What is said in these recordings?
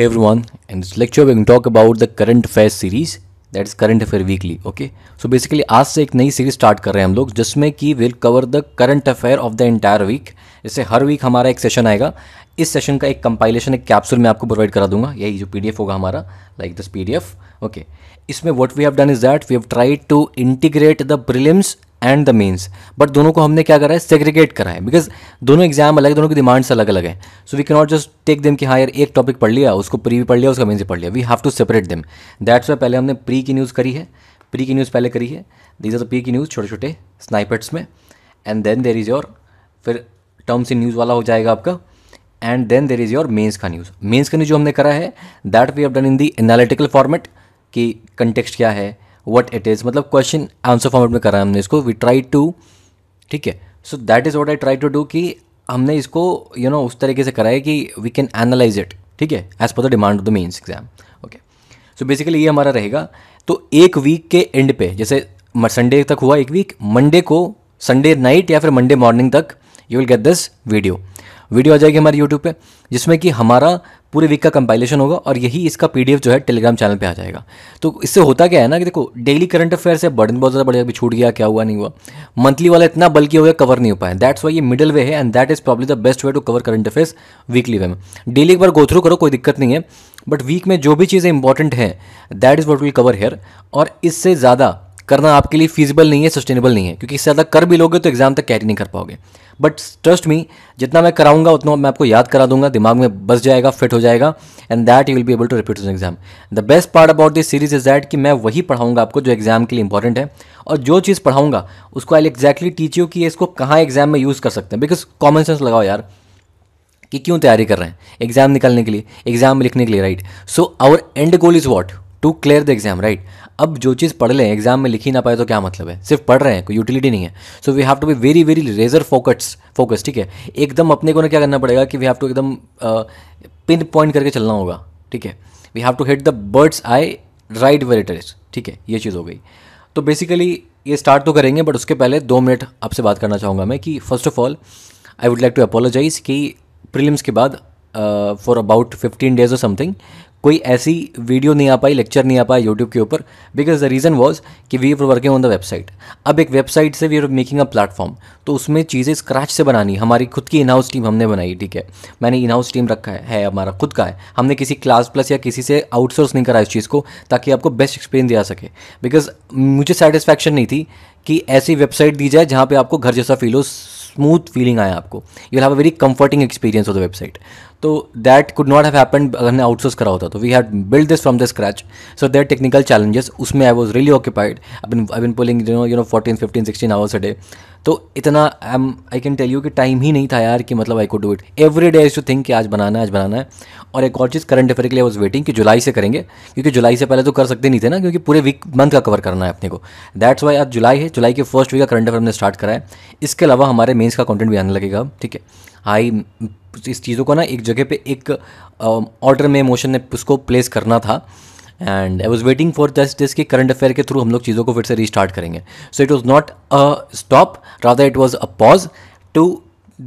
Hey everyone, in this lecture we're going to talk about the current affairs series that is current affair weekly. Okay, so basically आज से एक नई series start कर रहे हैं हम लोग जिसमें कि will cover the current affair of the entire week जैसे हर वीक हमारा एक सेशन आएगा इस सेशन का एक कंपाइलेशन एक कैप्सूल मैं आपको प्रोवाइड करा दूंगा यही जो पी डी एफ होगा हमारा like this P D F okay इसमें what we have done is that we have try to integrate the prelims and the mains but दोनों को हमने क्या करा है सेग्रीगेट करा है बिकॉज दोनों एग्जाम अलग है दोनों की डिमांड्स अलग अलग है so we cannot just take them कि हाँ यार एक टॉपिक पढ़ लिया उसको प्री भी पढ़ लिया उसका मीन्स भी पढ़ लिया we have to separate them that's why पहले हमने प्री की न्यूज़ करी है प्री की न्यूज़ पहले करी है दीज आर द प्री की न्यूज़ छोटे छोटे स्नाइपर्स में and then there is your फिर टर्म्स इन न्यूज़ वाला हो जाएगा आपका and then there is your mains का न्यूज़ मेन्स का न्यूज़ जो हमने करा है that we have done in the analytical format कि कंटेक्स्ट क्या है वट इट इज़ मतलब क्वेश्चन आंसर फॉर्मेट में करा है हमने इसको वी ट्राई टू ठीक है so that is what I try to do कि हमने इसको यू you नो know, उस तरीके से कराया कि वी कैन एनालाइज इट ठीक है as per the demand of the mains exam okay so basically ये हमारा रहेगा तो एक वीक के एंड पे जैसे संडे तक हुआ एक वीक मंडे को संडे नाइट या फिर मंडे मॉर्निंग तक you will get this video video आ जाएगी हमारे यूट्यूब पे जिसमें कि हमारा पूरे वीक का कंपाइलेशन होगा और यही इसका पीडीएफ जो है टेलीग्राम चैनल पे आ जाएगा तो इससे होता क्या है ना कि देखो डेली करंट अफेयर से बर्डन बहुत ज़्यादा बढ़ अभी छूट गया क्या हुआ नहीं हुआ मंथली वाला इतना बल्कि हो गया कवर नहीं हो पाया दैट्स वाई ये मिडिल वे है and that is probably the best way to cover current affairs weekly way में डेली एक बार गो थ्रू करो कोई दिक्कत नहीं है बट वीक में जो भी चीज़ें इंपॉर्टेंट हैं that is what will cover here और इससे ज़्यादा करना आपके लिए फिजिबल नहीं है सस्टेनेबल नहीं है क्योंकि इससे ज़्यादा कर भी लोगे तो एग्जाम तक कैरी नहीं कर पाओगे बट ट्रस्ट मी जितना मैं कराऊंगा उतना मैं आपको याद करा दूंगा दिमाग में बस जाएगा फिट हो जाएगा and that you will be able to repeat exam the best part about this series is that कि मैं वही पढ़ाऊंगा आपको जो एग्जाम के लिए इंपॉर्टेंट है और जो चीज़ पढ़ाऊंगा उसको आई एग्जैक्टली टीच यू कि इसको कहाँ एग्जाम में यूज़ कर सकते हैं बिकॉज कॉमन सेंस लगाओ यार कि क्यों तैयारी कर रहे हैं एग्जाम निकलने के लिए एग्जाम लिखने के लिए right so our end goal is what to clear the exam right अब जो चीज़ पढ़ लें एग्जाम में लिखी ना पाए तो क्या मतलब है सिर्फ पढ़ रहे हैं कोई यूटिलिटी नहीं है so we have to be very very razor focus focus ठीक है एकदम अपने को ना क्या करना पड़ेगा कि वी हैव टू एकदम पिन पॉइंट करके चलना होगा ठीक है we have to hit the bird's eye right there ठीक है ये चीज़ हो गई तो बेसिकली ये स्टार्ट तो करेंगे बट उसके पहले दो मिनट आपसे बात करना चाहूँगा मैं कि first of all I would like to apologise कि प्रिलिम्स के बाद फॉर अबाउट फिफ्टीन डेज और समथिंग कोई ऐसी वीडियो नहीं आ पाई लेक्चर नहीं आ पाया यूट्यूब के ऊपर बिकॉज द रीज़न वॉज कि we were working on the website अब एक वेबसाइट से we are making a platform तो उसमें चीज़ें स्क्रैच से बनानी हमारी खुद की इनहाउस टीम हमने बनाई ठीक है मैंने इनहाउस टीम रखा है, है हमारा खुद का है हमने किसी क्लास प्लस या किसी से आउटसोर्स नहीं करा इस चीज़ को ताकि आपको बेस्ट एक्सपीरियंस दिया सके बिकॉज मुझे सेटिस्फैक्शन नहीं थी कि ऐसी वेबसाइट दी जाए जहाँ पे आपको घर जैसा फील हो स्मूथ फीलिंग आए आपको you will have a very comforting experience of the website तो that could not have happen अगर हमने आउटसोर्स करा होता तो we had build this from the scratch so there technical challenges उसमें I was really occupied I been pulling you know you know fourteen fifteen sixteen hours a day तो इतना I am I can tell you कि time ही नहीं था यार कि मतलब I could do it every day is to think कि आज बनाना है आज बनाना है और एक और चीज़ करंट अफेयर के लिए वॉज वेटिंग कि जुलाई से करेंगे क्योंकि जुलाई से पहले तो कर सकते नहीं थे ना क्योंकि पूरे वीक मंथ का कवर करना है अपने को दैट्स वाई आज जुलाई है जुलाई के फर्स्ट वीक का करंट अफेयर हमने स्टार्ट करा है इसके अलावा हमारे मेन्स का कॉन्टेंट भी आने लगेगा ठीक है आई इस चीज़ों को ना एक जगह पे एक ऑर्डर um, में मोशन ने उसको प्लेस करना था and I was waiting for just this कि करंट अफेयर के थ्रू हम लोग चीज़ों को फिर से रिस्टार्ट करेंगे so it was not a stop rather it was a pause to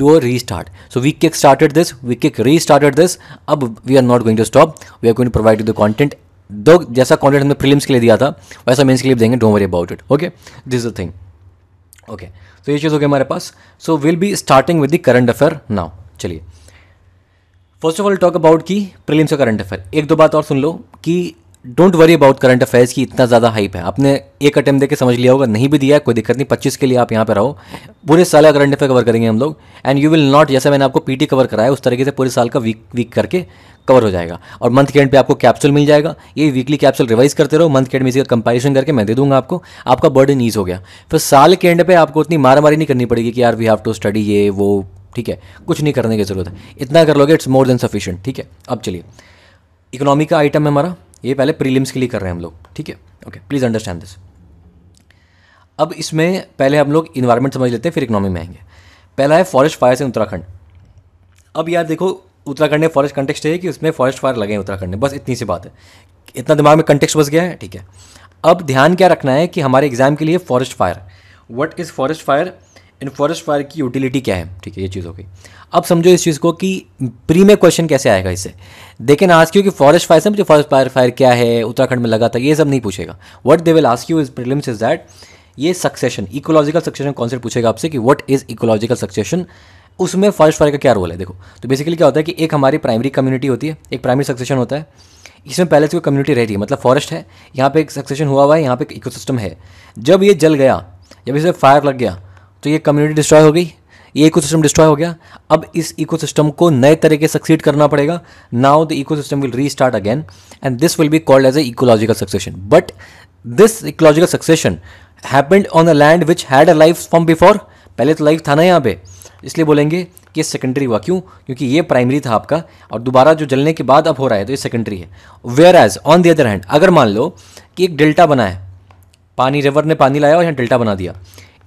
restart so we kick started this we kick restarted this अब we are not going to stop we are going to provide you the दो जैसा content हमने film के लिए दिया था वैसा mains के लिए देंगे don't worry about it okay this the thing okay तो ये चीज़ हो गई हमारे पास so will be starting with the current affair now चलिए first of all talk about की प्रीलिम्स का करंट अफेयर एक दो बात और सुन लो कि don't worry about current affairs की इतना ज़्यादा हाइप है आपने एक अटैम्प देकर समझ लिया होगा नहीं भी दिया है कोई दिक्कत नहीं पच्चीस के लिए आप यहाँ पर रहो पूरे साल का करंट अफेयर कवर करेंगे हम लोग एंड यू विल नॉट जैसे मैंने आपको पीटी कवर कराया उस तरीके से पूरे साल का वीक वीक करके कवर हो जाएगा और मंथ के एंड पे आपको कैप्सूल मिल जाएगा ये वीकली कैप्सूल रिवाइज करते रहो मंथ के एंड में इसका का कंपेरिजन करके मैं दे दूंगा आपको आपका बर्डन ईज हो गया फिर साल के एंड पे आपको उतनी मारामारी नहीं करनी पड़ेगी कि यार वी हैव टू स्टडी ये वो ठीक है कुछ नहीं करने की जरूरत है इतना कर लोगे इट्स मोर देन सफिशियंट ठीक है अब चलिए इकोनॉमी का आइटम है हमारा ये पहले प्रीलिम्स के लिए कर रहे हैं हम लोग ठीक है ओके प्लीज़ अंडरस्टैंड दिस अब इसमें पहले हम लोग इन्वायरमेंट समझ लेते हैं फिर इकोनॉमी में आएंगे पहला है फॉरेस्ट फायर्स इन उत्तराखंड अब यार देखो उत्तराखंड में फॉरेस्ट कंटेक्स्ट है कि उसमें फॉरेस्ट फायर लगे हैं उत्तराखंड में बस इतनी सी बात है इतना दिमाग में कंटेक्स्ट बस गया है ठीक है अब ध्यान क्या रखना है कि हमारे एग्जाम के लिए forest fire what is forest fire and forest fire की यूटिलिटी क्या है ठीक है ये चीज़ हो गई अब समझो इस चीज़ को कि प्री में क्वेश्चन कैसे आएगा इसे लेकिन आज क्योंकि फॉरेस्ट फायर से मुझे फॉरेस्ट फायर फायर क्या है उत्तराखंड में लगा था ये सब नहीं पूछेगा what they will ask you is prelims is that ये सक्सेशन इकोलॉजिकल सक्सेशन कॉन्सेप्ट पूछेगा आपसे कि वट इज इकोलॉजिकल सक्सेशन उसमें फॉरेस्ट फायर का क्या रोल है देखो तो बेसिकली क्या होता है कि एक हमारी प्राइमरी कम्युनिटी होती है एक प्राइमरी सक्सेशन होता है इसमें पहले से कोई कम्युनिटी रहती है मतलब फॉरेस्ट है यहाँ पे एक सक्सेशन हुआ हुआ है यहाँ पे एक इकोसिस्टम है जब ये जल गया जब इसे फायर लग गया तो ये कम्युनिटी डिस्ट्रॉय हो गई ये सिस्टम डिस्ट्रॉय हो गया अब इस सिस्टम को नए तरीके से सक्सीड करना पड़ेगा now the system will restart again and this will be called as a ecological succession but this ecological succession happened on a land which had a life from before पहले तो life था ना यहाँ पे इसलिए बोलेंगे कि ये सेकेंडरी हुआ क्यों क्योंकि ये प्राइमरी था आपका और दोबारा जो जलने के बाद अब हो रहा है तो ये सेकेंडरी है whereas on the other hand अगर मान लो कि एक डेल्टा बना है पानी रिवर ने पानी लाया और यहाँ डेल्टा बना दिया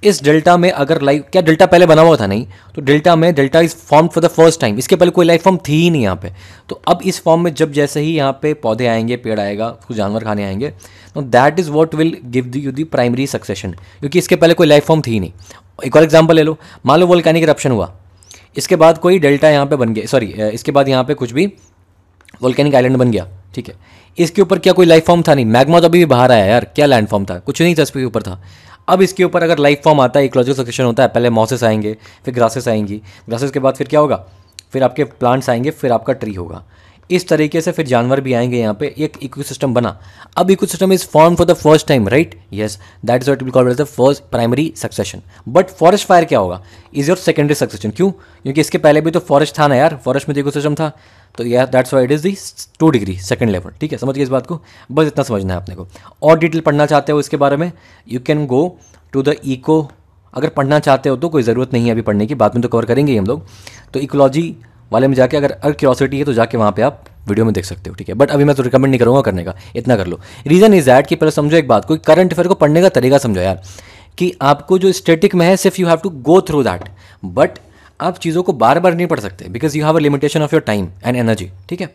इस डेल्टा में अगर लाइफ क्या डेल्टा पहले बना हुआ था नहीं तो डेल्टा में delta is form for the first time इसके पहले कोई लाइफ फॉर्म थी ही नहीं यहाँ पे तो अब इस फॉर्म में जब जैसे ही यहाँ पे पौधे आएंगे पेड़ आएगा कुछ जानवर खाने आएंगे तो that is what will give you the primary succession क्योंकि इसके पहले कोई लाइफ फॉर्म थी नहीं एक और एग्जाम्पल ले लो मान लो वोल्कैनिक इरप्शन हुआ इसके बाद कोई डेल्टा यहाँ पे बन गया सॉरी इसके बाद यहाँ पे कुछ भी वोल्कैनिक आइलैंड बन गया ठीक है इसके ऊपर क्या कोई लाइफ फॉर्म था नहीं मैग्मा तो अभी भी बाहर आया यार क्या लैंड फॉर्म था कुछ नहीं था इसके ऊपर था अब इसके ऊपर अगर लाइफ फॉर्म आता है इकोलॉजिकल सक्सेशन होता है पहले मॉसेस आएंगे फिर ग्रासेस आएंगी ग्रासेस के बाद फिर क्या होगा फिर आपके प्लांट्स आएंगे फिर आपका ट्री होगा इस तरीके से फिर जानवर भी आएंगे यहाँ पे एक सिस्टम बना अब ecosystem is form for the first time right yes that is what will called the first primary succession but forest fire क्या होगा इज योर सेकेंडरी सक्सेशन क्यों क्योंकि इसके पहले भी तो फॉरेस्ट था ना यार फॉरेस्ट में तो सिस्टम था तो या that's why it is the two degree second level ठीक है समझ गए इस बात को बस इतना समझना है आपने को और डिटेल पढ़ना चाहते हो इसके बारे में you can go to the eco अगर पढ़ना चाहते हो तो कोई ज़रूरत नहीं है अभी पढ़ने की बाद में तो कवर करेंगे ही हम लोग तो इकोलॉजी वाले में जाके अगर अगर क्यूरोसिटी है तो जाके वहाँ पे आप वीडियो में देख सकते हो ठीक है बट अभी मैं तो रिकमेंड नहीं करूँगा करने का इतना कर लो रीज़न इज दैट कि पहले समझो एक बात कोई करंट अफेयर को पढ़ने का तरीका समझो यार कि आपको जो स्टेटिक में है सिर्फ you have to go through that but आप चीज़ों को बार बार नहीं पढ़ सकते because you have a limitation of your time and energy ठीक है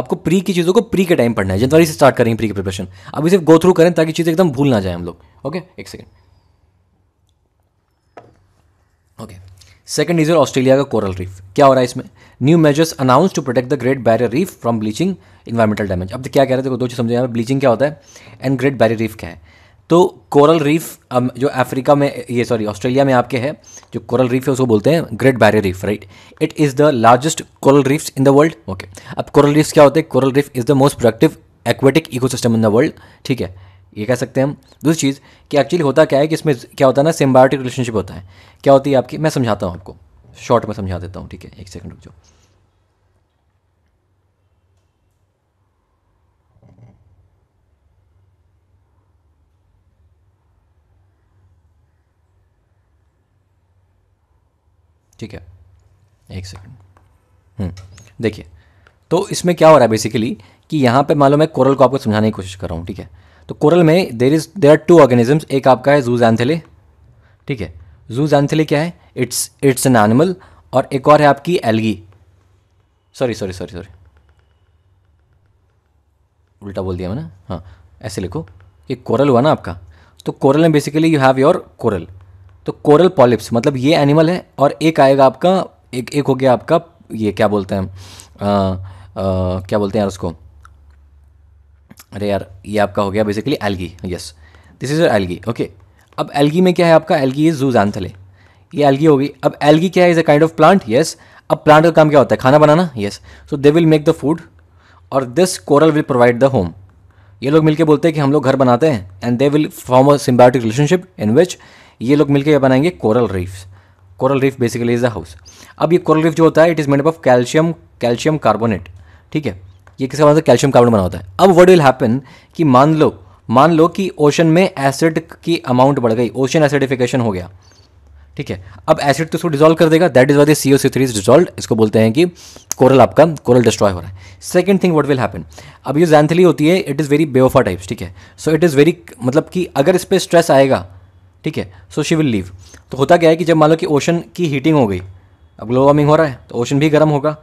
आपको प्री की चीज़ों को प्री के टाइम पढ़ना है जनवरी से स्टार्ट करेंगे प्री की प्रिपरेशन अभी सिर्फ गो थ्रू करें ताकि चीज़ें एकदम भूल ना जाए हम लोग ओके एक second okay second is Australia का कोरल रीफ क्या हो रहा है इसमें new measures announce to protect the Great Barrier Reef from bleaching environmental damage अब तो क्या कह रहे थे दो चीज़ समझे यहाँ ब्लीचिंग क्या होता है एंड ग्रेट बैरियर रीफ क्या है तो कोरल रीफ जो अफ्रीका में ये सॉरी ऑस्ट्रेलिया में आपके है जो कोरल रीफ है उसको बोलते हैं Great Barrier Reef right it is the largest coral reefs in the world okay अब कोरल रीफ्स क्या होते हैं coral reef is the most productive aquatic ecosystem in the world ठीक है ये कह सकते हैं हम दूसरी चीज़ कि एक्चुअली होता क्या है कि इसमें क्या होता है ना सिम्बायोटिक रिलेशनशिप होता है क्या होती है आपकी मैं समझाता हूँ आपको शॉर्ट में समझा देता हूँ ठीक है एक सेकंड रुक जाओ ठीक है एक सेकंड हम्म, देखिए तो इसमें क्या हो रहा है बेसिकली कि यहाँ पे मान लो मैं कोरल को आपको समझाने की कोशिश कर रहा हूँ ठीक है तो कोरल में there is there are two organisms एक आपका है जू जैंथेले ठीक है जू जैंथेले क्या है इट्स इट्स एन एनिमल और एक और है आपकी algae sorry sorry sorry sorry उल्टा बोल दिया मैंने हाँ ऐसे लिखो ये कोरल हुआ ना आपका तो कोरल में basically you have your coral तो कोरल पॉलिप्स मतलब ये एनिमल है और एक आएगा आपका एक एक हो गया आपका ये क्या बोलते हैं क्या बोलते हैं यार उसको अरे यार ये आपका हो गया basically algae yes this is algae okay अब एल्गी में क्या है आपका एल्गी इज जूजैंथले ये एल्गी होगी अब एल्गी क्या है is a kind of plant yes अब प्लांट का काम क्या होता है खाना बनाना yes so they will make the food और this coral will provide the home ये लोग मिलकर बोलते हैं कि हम लोग घर बनाते हैं and they will form a symbiotic relationship in which ये लोग मिलकर यह बनाएंगे coral reefs coral reef basically is a house अब ये कोरल रीफ जो होता है it is made of calcium calcium carbonate ठीक है ये किसका बना कैल्शियम कार्बोनेट बना होता है अब वट विल हैपन कि मान लो मान लो कि ओशन में एसिड की अमाउंट बढ़ गई ओशन एसिडिफिकेशन हो गया ठीक है अब एसिड तो उसको डिजोल्व कर देगा that is why C O C three is dissolve इसको बोलते हैं कि कोरल आपका कोरल डिस्ट्रॉय हो रहा है second thing what will happen अब ये जैंथली होती है इट इज़ वेरी बेवफा टाइप्स ठीक है सो इट इज़ वेरी मतलब कि अगर इस पर स्ट्रेस आएगा ठीक है सो शी विल लीव तो होता क्या है कि जब मान लो कि ओशन की हीटिंग हो गई अब ग्लोबल वार्मिंग हो रहा है तो ओशन भी गर्म होगा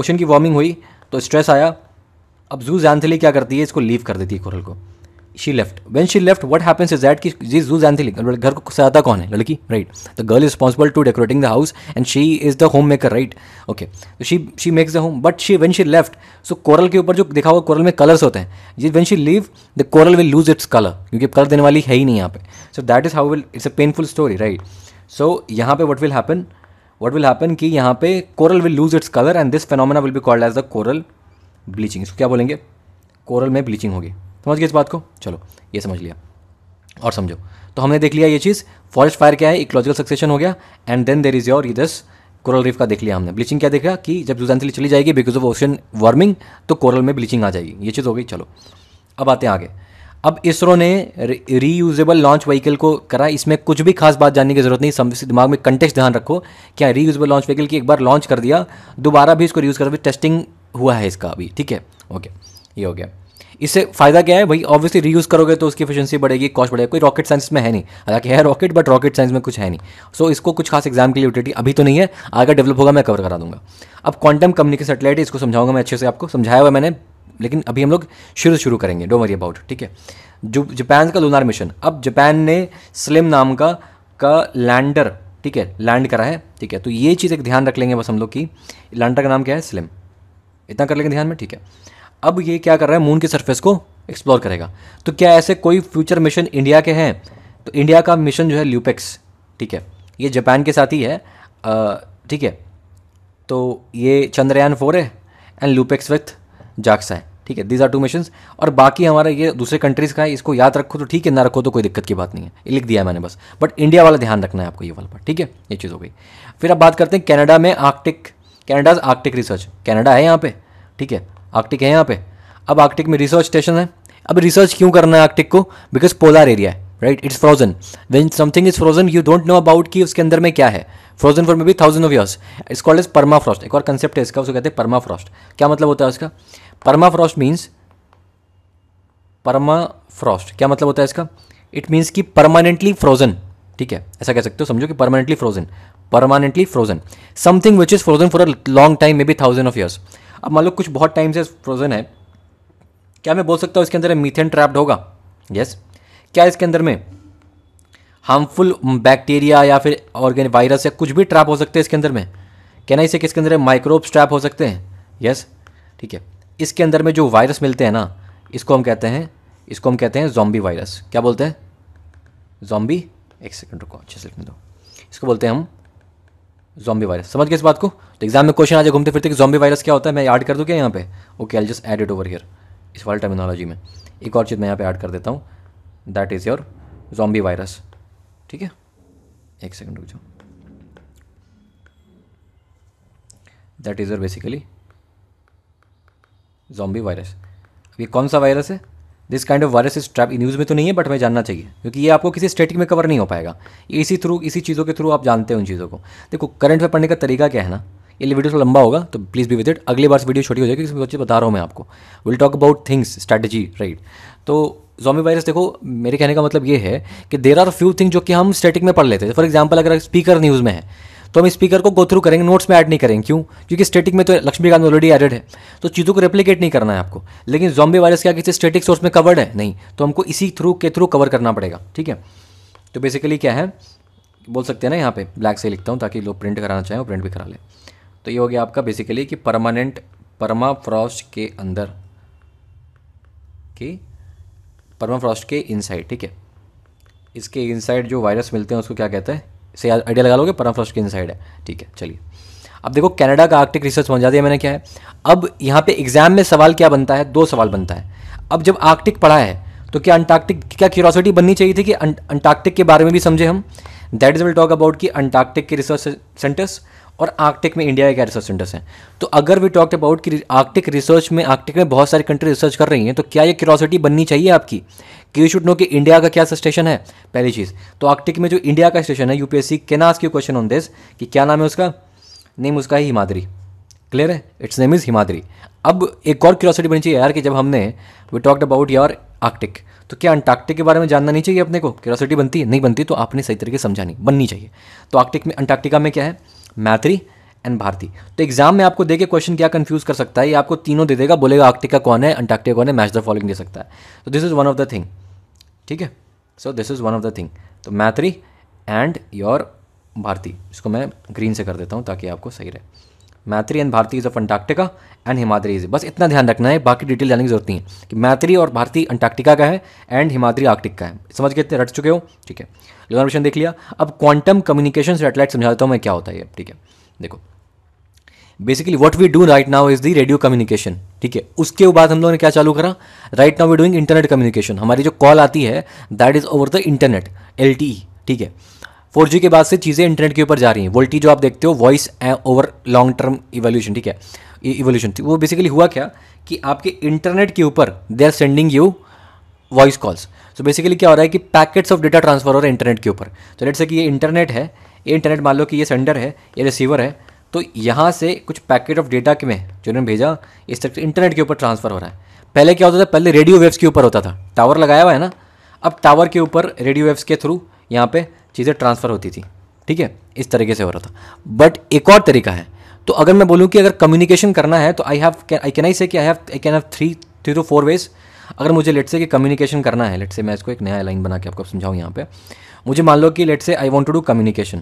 ओशन की वार्मिंग हुई तो स्ट्रेस आया अब जू जैंथली क्या करती है इसको लीव कर देती है कोरल को she left when she left what happens is that की जू जान थी घर को सजाता कौन है लड़की right the girl is responsible to decorating the house and she is the homemaker right okay तो she she makes the home but she when she left so coral के ऊपर जो दिखा हुआ कोरल में कलर्स होते हैं जी when she leave the coral will lose its colour क्योंकि कलर देने वाली है ही नहीं यहाँ पे so that is how will it's a painful story right so यहाँ पे what will happen what will happen कि यहाँ पे coral will lose its colour and this phenomena will be called as the coral bleaching इसको क्या बोलेंगे coral में bleaching होगी समझ गए इस बात को चलो ये समझ लिया और समझो तो हमने देख लिया ये चीज़ फॉरेस्ट फायर क्या है इकोलॉजिकल सक्सेशन हो गया and then there is your this coral reef का देख लिया हमने ब्लीचिंग क्या देखा कि जब जुजानसली चली जाएगी बिकॉज ऑफ ओशन वार्मिंग तो कोरल में ब्लीचिंग आ जाएगी ये चीज़ हो गई चलो अब आते हैं आगे अब इसरो ने रीयूजेबल लॉन्च व्हीकल को करा इसमें कुछ भी खास बात जानने की जरूरत नहीं समझ दिमाग में कंटेक्स ध्यान रखो क्या रीयूजेबल लॉन्च व्हीकल की एक बार लॉन्च कर दिया दोबारा भी इसको रीयूज़ कर टेस्टिंग हुआ है इसका अभी ठीक है ओके ये हो गया इससे फायदा क्या है भाई ऑब्वियसली रीयूज़ करोगे तो उसकी एफिशिएंसी बढ़ेगी कॉस्ट बढ़ेगा कोई रॉकेट साइंस में है नहीं हालांकि है रॉकेट बट रॉकेट साइंस में कुछ है नहीं सो so, इसको कुछ खास एग्जाम के लिए यूटिलिटी अभी तो नहीं है आगे डेवलप होगा मैं कवर करा दूंगा अब क्वांटम के सेटेलाइट इसको समझाऊंगा मैं अच्छे से आपको समझाया हुआ मैंने लेकिन अभी हम लोग शुरू शुरू करेंगे डो वरी अबाउट ठीक है जो जापान का लूनार मिशन अब जापान ने स्लिम नाम का का लैंडर ठीक है लैंड करा है ठीक है तो ये चीज़ एक ध्यान रख लेंगे बस हम लोग की लैंडर का नाम क्या है स्लिम इतना कर लेंगे ध्यान में ठीक है अब ये क्या कर रहा है मून के सरफेस को एक्सप्लोर करेगा तो क्या ऐसे कोई फ्यूचर मिशन इंडिया के हैं तो इंडिया का मिशन जो है ल्यूपेक्स ठीक है ये जापान के साथ ही है ठीक है तो ये चंद्रयान फोर है एंड ल्यूपेक्स विथ जाक्सा है ठीक है दीज आर टू मिशन और बाकी हमारा ये दूसरे कंट्रीज़ का है इसको याद रखो तो ठीक है ना रखो तो कोई दिक्कत की बात नहीं है ये लिख दिया है मैंने बस बट इंडिया वाला ध्यान रखना है आपको ये वाला पर ठीक है ये चीज़ हो गई फिर आप बात करते हैं कैनेडा में Arctic Canada's Arctic research Canada है यहाँ पे ठीक है आर्कटिक है यहाँ पे अब आर्कटिक में रिसर्च स्टेशन है अब रिसर्च क्यों करना है आर्कटिक को बिकॉज पोलर एरिया है right it's frozen when something is frozen you don't know about कि उसके अंदर में क्या है frozen for maybe thousand of years it's called is permafrost एक और कंसेप्ट है इसका उसको कहते हैं परमा फ्रॉस्ट क्या मतलब होता है उसका permafrost means permafrost क्या मतलब होता है इसका इट मीन्स कि परमानेंटली फ्रोजन ठीक है ऐसा कह सकते हो समझो कि permanently frozen permanently frozen something which is frozen for a long time maybe thousand of years अब मान लो कुछ बहुत टाइम से फ्रोजन है क्या मैं बोल सकता हूँ इसके अंदर मीथेन ट्रैप्ड होगा यस yes. क्या इसके अंदर में हार्मफुल बैक्टीरिया या फिर ऑर्गेनिक वायरस या कुछ भी ट्रैप हो सकते हैं इसके अंदर में क्या इसे किसके अंदर माइक्रोब्स ट्रैप हो सकते हैं यस ठीक है इसके अंदर में जो वायरस मिलते हैं ना इसको हम कहते हैं इसको हम कहते हैं जॉम्बी वायरस क्या बोलते हैं जॉम्बी एक सेकंड रुको अच्छे से लिखने दो इसको बोलते हैं हम जॉम्बी वायरस समझ गए इस बात को तो एग्जाम में क्वेश्चन आ जाए घूमते फिरते कि जॉम्बी वायरस क्या होता है मैं ऐड कर दूँ क्या यहाँ पे okay I just add it over here इस वाले टर्मिनोलॉजी में एक और चीज़ मैं यहाँ पे ऐड कर देता हूँ that is your zombie virus ठीक है एक सेकेंड रुक जाओ that is your basically zombie virus ये कौन सा वायरस है दिस काइंड ऑफ वायरस इस ट्रैप न्यूज़ में तो नहीं है बट मैं जानना चाहिए क्योंकि ये आपको किसी स्टेटिक में कवर नहीं हो पाएगा इसी थ्रू इसी चीज़ों के थ्रू आप जानते हैं उन चीज़ों को देखो करंट में पढ़ने का तरीका क्या है ना ये वीडियो थोड़ा लंबा होगा तो प्लीज़ भी विद इट अगली बार से वीडियो छोटी हो जाएगी क्योंकि बच्चे बता रहा हूँ मैं आपको will talk about things strategy right तो जोमी वायरस देखो मेरे कहने का मतलब ये है कि देर आर फ्यू थिंग जो कि हम स्टैटिक में पढ़ लेते हैं फॉर एग्जाम्पल अगर स्पीकर न्यूज़ में है तो हम स्पीकर को गो थ्रू करेंगे नोट्स में ऐड नहीं करेंगे क्यों क्योंकि स्टेटिक में तो लक्ष्मीकांत ऑलरेडी एडेड है तो चीज़ों को रेप्लीकेट नहीं करना है आपको लेकिन जॉम्बे वायरस क्या किसी स्टेटिक सोर्स में कवर्ड है नहीं तो हमको इसी थ्रू के थ्रू कवर करना पड़ेगा ठीक है तो बेसिकली क्या है बोल सकते हैं ना यहाँ पे ब्लैक से लिखता हूँ ताकि लोग प्रिंट कराना चाहें वो प्रिंट भी करा लें तो ये हो गया आपका बेसिकली कि परमानेंट परमा फ्रॉस्ट के अंदर कि परमा फ्रॉस्ट के इनसाइड ठीक है इसके इनसाइड जो वायरस मिलते हैं उसको क्या कहते हैं से आइडिया लगा लोगे परमाफ्रॉस्ट के इनसाइड है ठीक है चलिए अब देखो कनाडा का आर्कटिक रिसर्च समझा दिया मैंने क्या है अब यहाँ पे एग्जाम में सवाल क्या बनता है दो सवाल बनता है अब जब आर्कटिक पढ़ा है तो क्या अंटार्कटिक क्या क्यूरोसिटी बननी चाहिए थी कि अंटार्कटिक के बारे में भी समझे हम that is will talk about कि अंटार्कटिक के रिसर्च सेंटर्स और आर्कटिक में इंडिया के क्या रिसर्च सेंटर्स हैं तो अगर वी टॉक अबाउट कि आर्कटिक रिसर्च में आर्कटिक में बहुत सारी कंट्री रिसर्च कर रही हैं तो क्या ये क्यूरोसिटी बननी चाहिए आपकी कि यू शुड नो कि इंडिया का क्या स्टेशन है पहली चीज़ तो आर्कटिक में जो इंडिया का स्टेशन है UPSC can ask you question on this कि क्या नाम है उसका नेम उसका है हिमाद्री क्लियर है इट्स नेम इज़ हिमाद्री अब एक और क्यूरोसिटी बनी चाहिए यार कि जब हमने we talked about your Arctic तो क्या अंटार्कटिक के बारे में जानना नहीं चाहिए अपने को क्यूरोसिटी बनती है नहीं बनती तो आपने सही तरीके से बननी चाहिए तो आर्कटिक में अंटार्कटिका में क्या है मैथ्री एंड भारती तो एग्जाम में आपको देखे क्वेश्चन क्या कंफ्यूज कर सकता है ये आपको तीनों दे देगा बोलेगा आर्कटिका कौन है अंटार्कटिका कौन है मैच द फॉलोइंग दे सकता है तो this is one of the thing ठीक है so this is one of the thing तो मैत्री एंड योर भारती इसको मैं ग्रीन से कर देता हूँ ताकि आपको सही रहे Maitri and Bharati is of Antarctica and Himadri is बस इतना ध्यान रखना है बाकी डिटेल जानने की जरूरत नहीं है कि मैत्री और भारती अंटार्क्टिका का है एंड हिमाद्री आर्कटिक का है समझ के इतने रट चुके हो ठीक है लोनर क्वेश्चन देख लिया अब क्वांटम कम्युनिकेशन सेटेलाइट समझाता हूँ मैं क्या होता है ठीक है देखो basically what we do right now is the radio communication ठीक है उसके बाद हम लोगों ने क्या चालू करा right now we doing internet communication हमारी जो कॉल आती है that is over the internet L ठीक है फोर के बाद से चीज़ें इंटरनेट के ऊपर जा रही हैं वोल्टी जो आप देखते हो voice over long term evolution ठीक है इवोल्यूशन e- तो वो बेसिकली हुआ क्या कि आपके इंटरनेट के ऊपर they are sending you voice calls so basically क्या हो रहा है कि पैकेट्स ऑफ डेटा ट्रांसफर हो रहा है इंटरनेट के ऊपर तो लेट से कि ये इंटरनेट है ये इंटरनेट मान लो कि ये सेंडर है ये रिसीवर है तो यहाँ से कुछ पैकेट ऑफ डेटा में जो उन्होंने भेजा इस तरह इंटरनेट के ऊपर ट्रांसफ़र हो रहा है पहले क्या होता था पहले रेडियो वेव्स के ऊपर होता था टावर लगाया हुआ है ना अब टावर के ऊपर रेडियो वेव्स के थ्रू यहाँ पे चीज़ें ट्रांसफ़र होती थी ठीक है इस तरीके से हो रहा था बट एक और तरीका है तो अगर मैं बोलूँ कि अगर कम्युनिकेशन करना है तो आई have I can I say कि I have I can have three three to four ways अगर मुझे लेट से कि कम्युनिकेशन करना है लेट से मैं इसको एक नया लाइन बना के आपको समझाऊँ यहाँ पे मुझे मान लो कि let say I want to do communication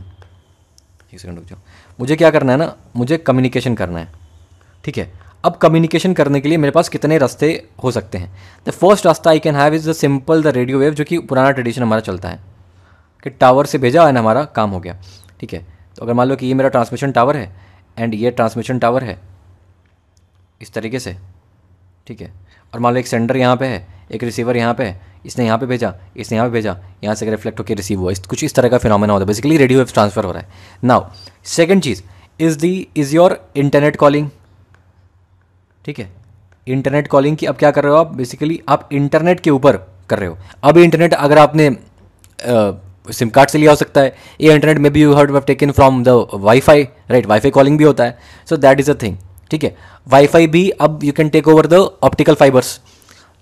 एक सेकंड रुक जाओ मुझे क्या करना है ना मुझे कम्युनिकेशन करना है ठीक है अब कम्युनिकेशन करने के लिए मेरे पास कितने रास्ते हो सकते हैं द फर्स्ट रास्ता I can have is the simple the radio wave जो कि पुराना ट्रेडिशन हमारा चलता है कि टावर से भेजा एंड हमारा काम हो गया ठीक है तो अगर मान लो कि ये मेरा ट्रांसमिशन टावर है एंड ये ट्रांसमिशन टावर है इस तरीके से ठीक है और मान लो एक सेंडर यहाँ पे है एक रिसीवर यहाँ पे है इसने यहाँ पे भेजा इसने यहाँ पे भेजा यहाँ से अगर रिफ्लेक्ट होकर रिसीव हुआ इस कुछ इस तरह का फिनोमेना होता है बेसिकली रेडियो वेव ट्रांसफर हो रहा है नाउ सेकंड चीज़ is the is your internet calling ठीक है इंटरनेट कॉलिंग की अब क्या कर रहे हो आप बेसिकली आप इंटरनेट के ऊपर कर रहे हो अब इंटरनेट अगर आपने सिम कार्ड से लिया हो सकता है ये internet maybe you have taken from the WiFi right WiFi calling भी होता है so that is a thing ठीक है वाईफाई भी अब you can take over the optical fibres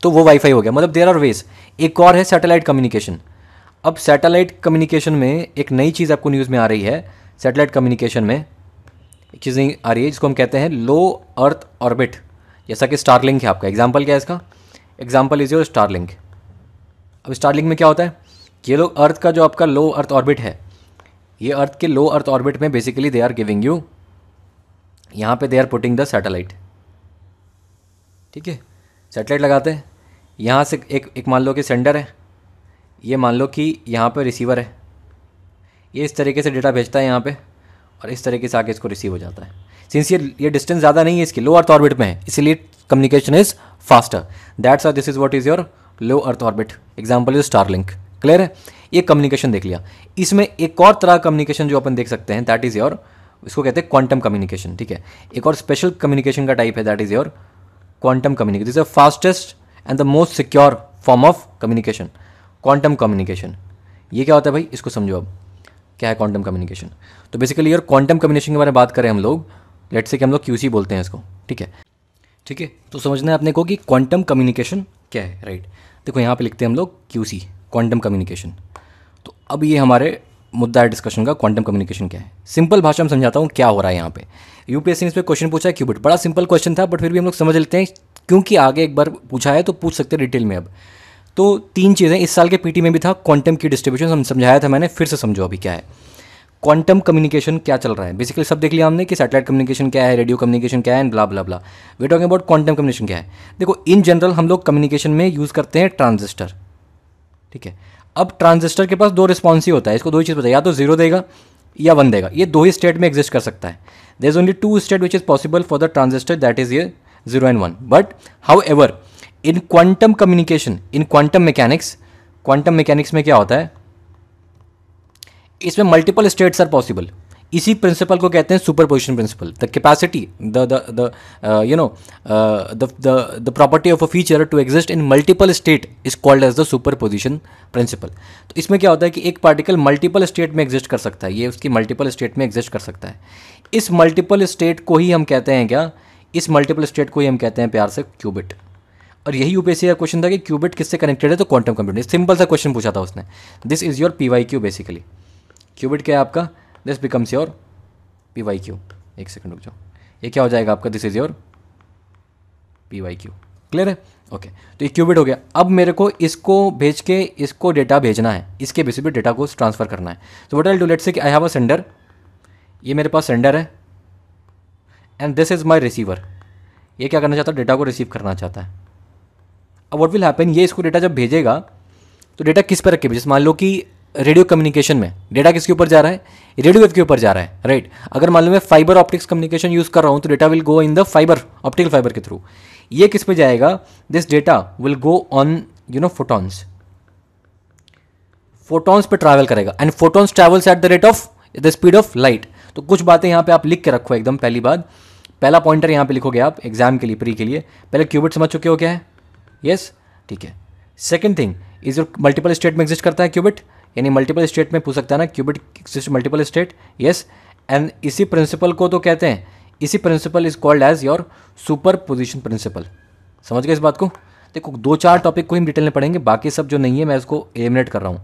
तो वो वाईफाई हो गया मतलब देर आर वेज एक और है सैटेलाइट कम्युनिकेशन अब सैटेलाइट कम्युनिकेशन में एक नई चीज़ आपको न्यूज़ में आ रही है सैटेलाइट कम्युनिकेशन में एक चीज़ नहीं आ रही है जिसको हम कहते हैं लो अर्थ ऑर्बिट जैसा कि स्टारलिंक है आपका एग्जाम्पल क्या है इसका एग्जाम्पल इज योर स्टारलिंक अब स्टारलिंक में क्या होता है ये लोग अर्थ का जो आपका लो अर्थ ऑर्बिट है ये अर्थ के लो अर्थ ऑर्बिट में basically they are giving you यहाँ पे they are putting the satellite ठीक है सैटेलाइट लगाते हैं यहाँ से एक एक मान लो कि सेंडर है ये मान लो कि यहाँ पर रिसीवर है ये इस तरीके से डेटा भेजता है यहाँ पे और इस तरीके से आगे इसको रिसीव हो जाता है सिंस ये ये डिस्टेंस ज़्यादा नहीं है इसकी लो अर्थ ऑर्बिट में है इसीलिए communication is faster that's are this is what is your low earth orbit example is Starlink क्लियर है ये कम्युनिकेशन देख लिया इसमें एक और तरह कम्युनिकेशन जो अपन देख सकते हैं दैट इज़ योर इसको कहते हैं क्वांटम कम्युनिकेशन ठीक है एक और स्पेशल कम्युनिकेशन का टाइप है that is your quantum communication this fastest and the most secure form of communication quantum communication ये क्या होता है भाई इसको समझो अब क्या है क्वांटम कम्युनिकेशन तो बेसिकली और क्वांटम कम्युनिकेशन के बारे में बात करें हम लोग लेट से कि हम लोग क्यूसी बोलते हैं इसको ठीक है ठीक है तो समझना है अपने को कि क्वांटम कम्युनिकेशन क्या है राइट देखो यहाँ पे लिखते हैं हम लोग क्यूसी क्वांटम कम्युनिकेशन तो अब ये हमारे मुद्दा है डिस्कशन का क्वांटम कम्युनिकेशन क्या है सिंपल भाषा में समझाता हूँ क्या हो रहा है यहाँ पे यूपीएससी ने इस पर क्वेश्चन पूछा है क्यूबिट बड़ा सिंपल क्वेश्चन था बट फिर भी हम लोग समझ लेते हैं क्योंकि आगे एक बार पूछा है तो पूछ सकते हैं डिटेल में अब तो तीन चीज़ें इस साल के पीटी में भी था क्वांटम की डिस्ट्रीब्यूशन हम समझाया था मैंने फिर से समझो अभी क्या है क्वांटम कम्युनिकेशन क्या चल रहा है बेसिकली सब देख लिया हमने कि सैटेलाइट कम्युनिकेशन क्या है रेडियो कम्युनिकेशन क्या है and blah blah blah we're talking about quantum communication क्या है देखो इन जनरल हम लोग कम्युनिकेशन में यूज़ करते हैं ट्रांजिस्टर ठीक है अब ट्रांजिस्टर के पास दो रिस्पॉन्स ही होता है इसको दो ही चीज़ पता है या तो जीरो देगा या वन देगा ये दो ही स्टेट में एग्जिस्ट कर सकता है there is only two state which is possible for the transistor that is ये 0 and 1. But however, in quantum communication, in quantum mechanics, quantum mechanics में क्या होता है इसमें मल्टीपल स्टेट्स आर पॉसिबल इसी प्रिंसिपल को कहते हैं superposition principle the capacity the the you know the the property of a feature to exist in multiple state is called as the superposition principle तो इसमें क्या होता है कि एक पार्टिकल मल्टीपल स्टेट में एग्जिस्ट कर सकता है ये उसकी मल्टीपल स्टेट में एग्जिस्ट कर सकता है इस मल्टीपल स्टेट को ही हम कहते हैं क्या इस मल्टीपल स्टेट को ही हम कहते हैं प्यार से क्यूबिट और यही यूपीएससी का क्वेश्चन था कि क्यूबिट किससे कनेक्टेड है तो क्वांटम कंप्यूटर सिंपल सा क्वेश्चन पूछा था उसने this is your P Y Q basically qubit क्या है आपका this becomes your P Y Q एक सेकंड रुक जाओ ये क्या हो जाएगा आपका this is your P Y Q clear है ओके okay. तो ये क्यूबिट हो गया अब मेरे को इसको भेज के इसको डेटा भेजना है इसके बेसिस पे डेटा को ट्रांसफ़र करना है तो what I do let say I have a sender ये मेरे पास सेंडर है and this is my receiver ये क्या करना चाहता है डेटा को रिसीव करना चाहता है अब वॉट विल हैपन ये इसको डेटा जब भेजेगा तो डेटा किस पर रखे भेजे मान लो कि रेडियो कम्युनिकेशन में डेटा किसके ऊपर जा रहा है रेडियो वेव के ऊपर जा रहा है राइट right? अगर मान लो मैं फाइबर ऑप्टिक्स कम्युनिकेशन यूज़ कर रहा हूँ तो data will go in the fibre optical fibre के थ्रू ये किस पे जाएगा this data will go on you know photons photons पे ट्रैवल करेगा and photons travels at the rate of the speed of light तो कुछ बातें यहाँ पे आप लिख के रखो एकदम पहली बात पहला पॉइंटर यहाँ पे लिखोगे आप एग्जाम के लिए प्री के लिए पहले क्यूबिट समझ चुके हो क्या है यस ठीक है second thing is your multiple state में एग्जिस्ट करता है क्यूबिट यानी मल्टीपल स्टेट में पूछ सकता है ना qubit exist multiple state yes and इसी प्रिंसिपल को तो कहते हैं इसी principle is called as your superposition principle समझ गए इस बात को देखो दो चार टॉपिक को ही डिटेल में पढ़ेंगे बाकी सब जो नहीं है मैं उसको एलिमिनेट कर रहा हूँ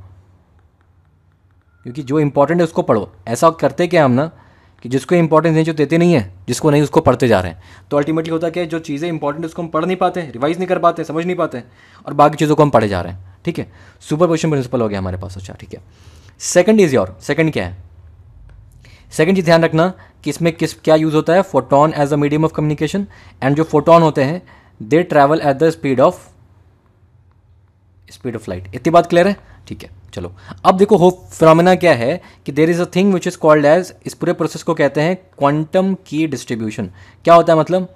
क्योंकि जो इंपॉर्टेंट है उसको पढ़ो ऐसा करते क्या हम ना कि जिसको इंपॉर्टेंस नहीं जो देते नहीं है जिसको नहीं उसको पढ़ते जा रहे हैं तो अल्टीमेटली होता क्या है जो चीज़ें इंपॉर्टेंट उसको हम पढ़ नहीं पाते रिवाइज नहीं कर पाते समझ नहीं पाते और बाकी चीज़ों को हम पढ़े जा रहे हैं ठीक है सुपर पोजिशन प्रिंसिपल हो गया हमारे पास अच्छा ठीक है सेकंड इज योर सेकंड क्या है सेकंड चीज़ ध्यान रखना कि इसमें किस क्या यूज़ होता है photon as a medium of communication and जो फोटोन होते हैं they travel at the speed of speed of light इतनी बात क्लियर है ठीक है चलो अब देखो होप फिनोमेना क्या है कि there is a thing which is called as इस पूरे प्रोसेस को कहते हैं क्वांटम की डिस्ट्रीब्यूशन क्या होता है मतलब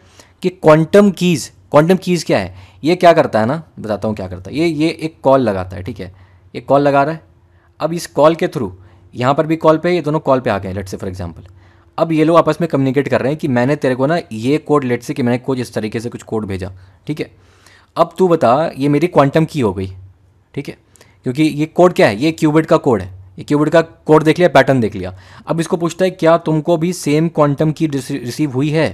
कि क्वांटम कीज़ क्वांटम कीज़ क्या है ये क्या करता है ना बताता हूँ क्या करता है ये ये एक कॉल लगाता है ठीक है ये कॉल लगा रहा है अब इस कॉल के थ्रू यहाँ पर भी कॉल पे ये दोनों कॉल पे आ गए लेट से फॉर एग्जांपल अब ये लोग आपस में कम्युनिकेट कर रहे हैं कि मैंने तेरे को ना ये कोड लेट से कि मैंने कुछ इस तरीके से कुछ कोड भेजा ठीक है अब तू बता ये मेरी क्वांटम की हो गई ठीक है क्योंकि ये कोड क्या है ये क्यूबिट का कोड है ये क्यूबिट का कोड देख लिया पैटर्न देख लिया अब इसको पूछता है क्या तुमको भी सेम क्वांटम की रिसीव हुई है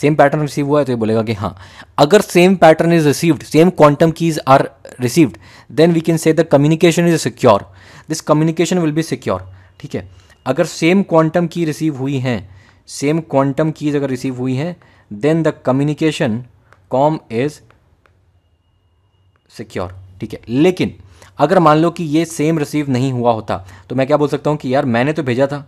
सेम पैटर्न रिसीव हुआ है तो ये बोलेगा कि हाँ अगर same pattern is received same quantum keys are received then we can say the communication is secure this communication will be secure ठीक है अगर सेम क्वांटम की रिसीव हुई हैं सेम क्वांटम कीज अगर रिसीव हुई हैं then the communication com is secure ठीक है लेकिन अगर मान लो कि ये सेम रिसीव नहीं हुआ होता तो मैं क्या बोल सकता हूँ कि यार मैंने तो भेजा था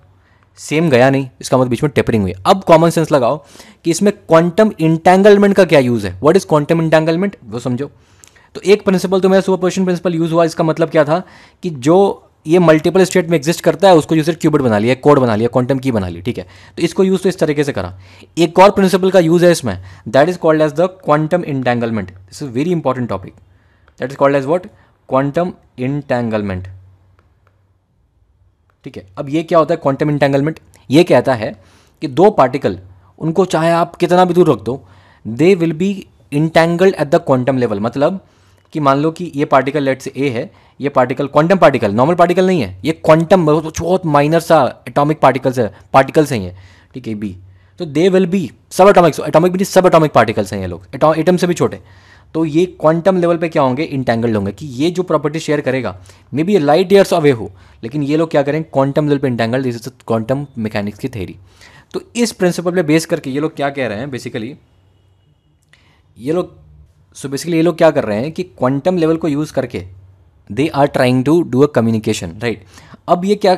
सेम गया नहीं इसका मतलब बीच में टेपरिंग हुई अब कॉमन सेंस लगाओ कि इसमें क्वांटम इंटेंगलमेंट का क्या यूज़ है व्हाट इज़ क्वांटम इंटैंगलमेंट वो समझो तो एक प्रिंसिपल तो मेरा सुपरपोजिशन प्रिंसिपल यूज़ हुआ इसका मतलब क्या था कि जो ये मल्टीपल स्टेट में एग्जिस्ट करता है उसको सिर्फ क्यूबिट बना लिया कोड बना लिया क्वांटम की बना ली ठीक है तो इसको यूज़ तो इस तरीके से करा एक और प्रिंसिपल का यूज़ है इसमें that is called as the quantum entanglement this is very important topic that is called as what quantum entanglement ठीक है अब ये क्या होता है क्वांटम इंटेंगलमेंट ये कहता है कि दो पार्टिकल उनको चाहे आप कितना भी दूर रख दो they will be entangled at the quantum level मतलब कि मान लो कि ये पार्टिकल लेट से ए है ये particle quantum particle normal particle नहीं है ये क्वांटम बहुत माइनर सा एटॉमिक पार्टिकल्स है पार्टिकल्स हैं ये ठीक है बी तो they will be subatomic atomic भी नहीं सब एटॉमिक पार्टिकल्स हैं ये लोग एटम से भी छोटे तो ये क्वांटम लेवल पे क्या होंगे इंटेंगल्ड होंगे कि ये जो प्रॉपर्टी शेयर करेगा may be light years away हो लेकिन ये लोग क्या करें क्वांटम लेवल पे entangled this is quantum mechanics की थेरी तो इस प्रिंसिपल पे बेस करके ये लोग क्या कह रहे हैं बेसिकली ये लोग सो बेसिकली ये लोग क्या कर रहे हैं कि क्वांटम लेवल को यूज़ करके they are trying to do a communication right अब ये क्या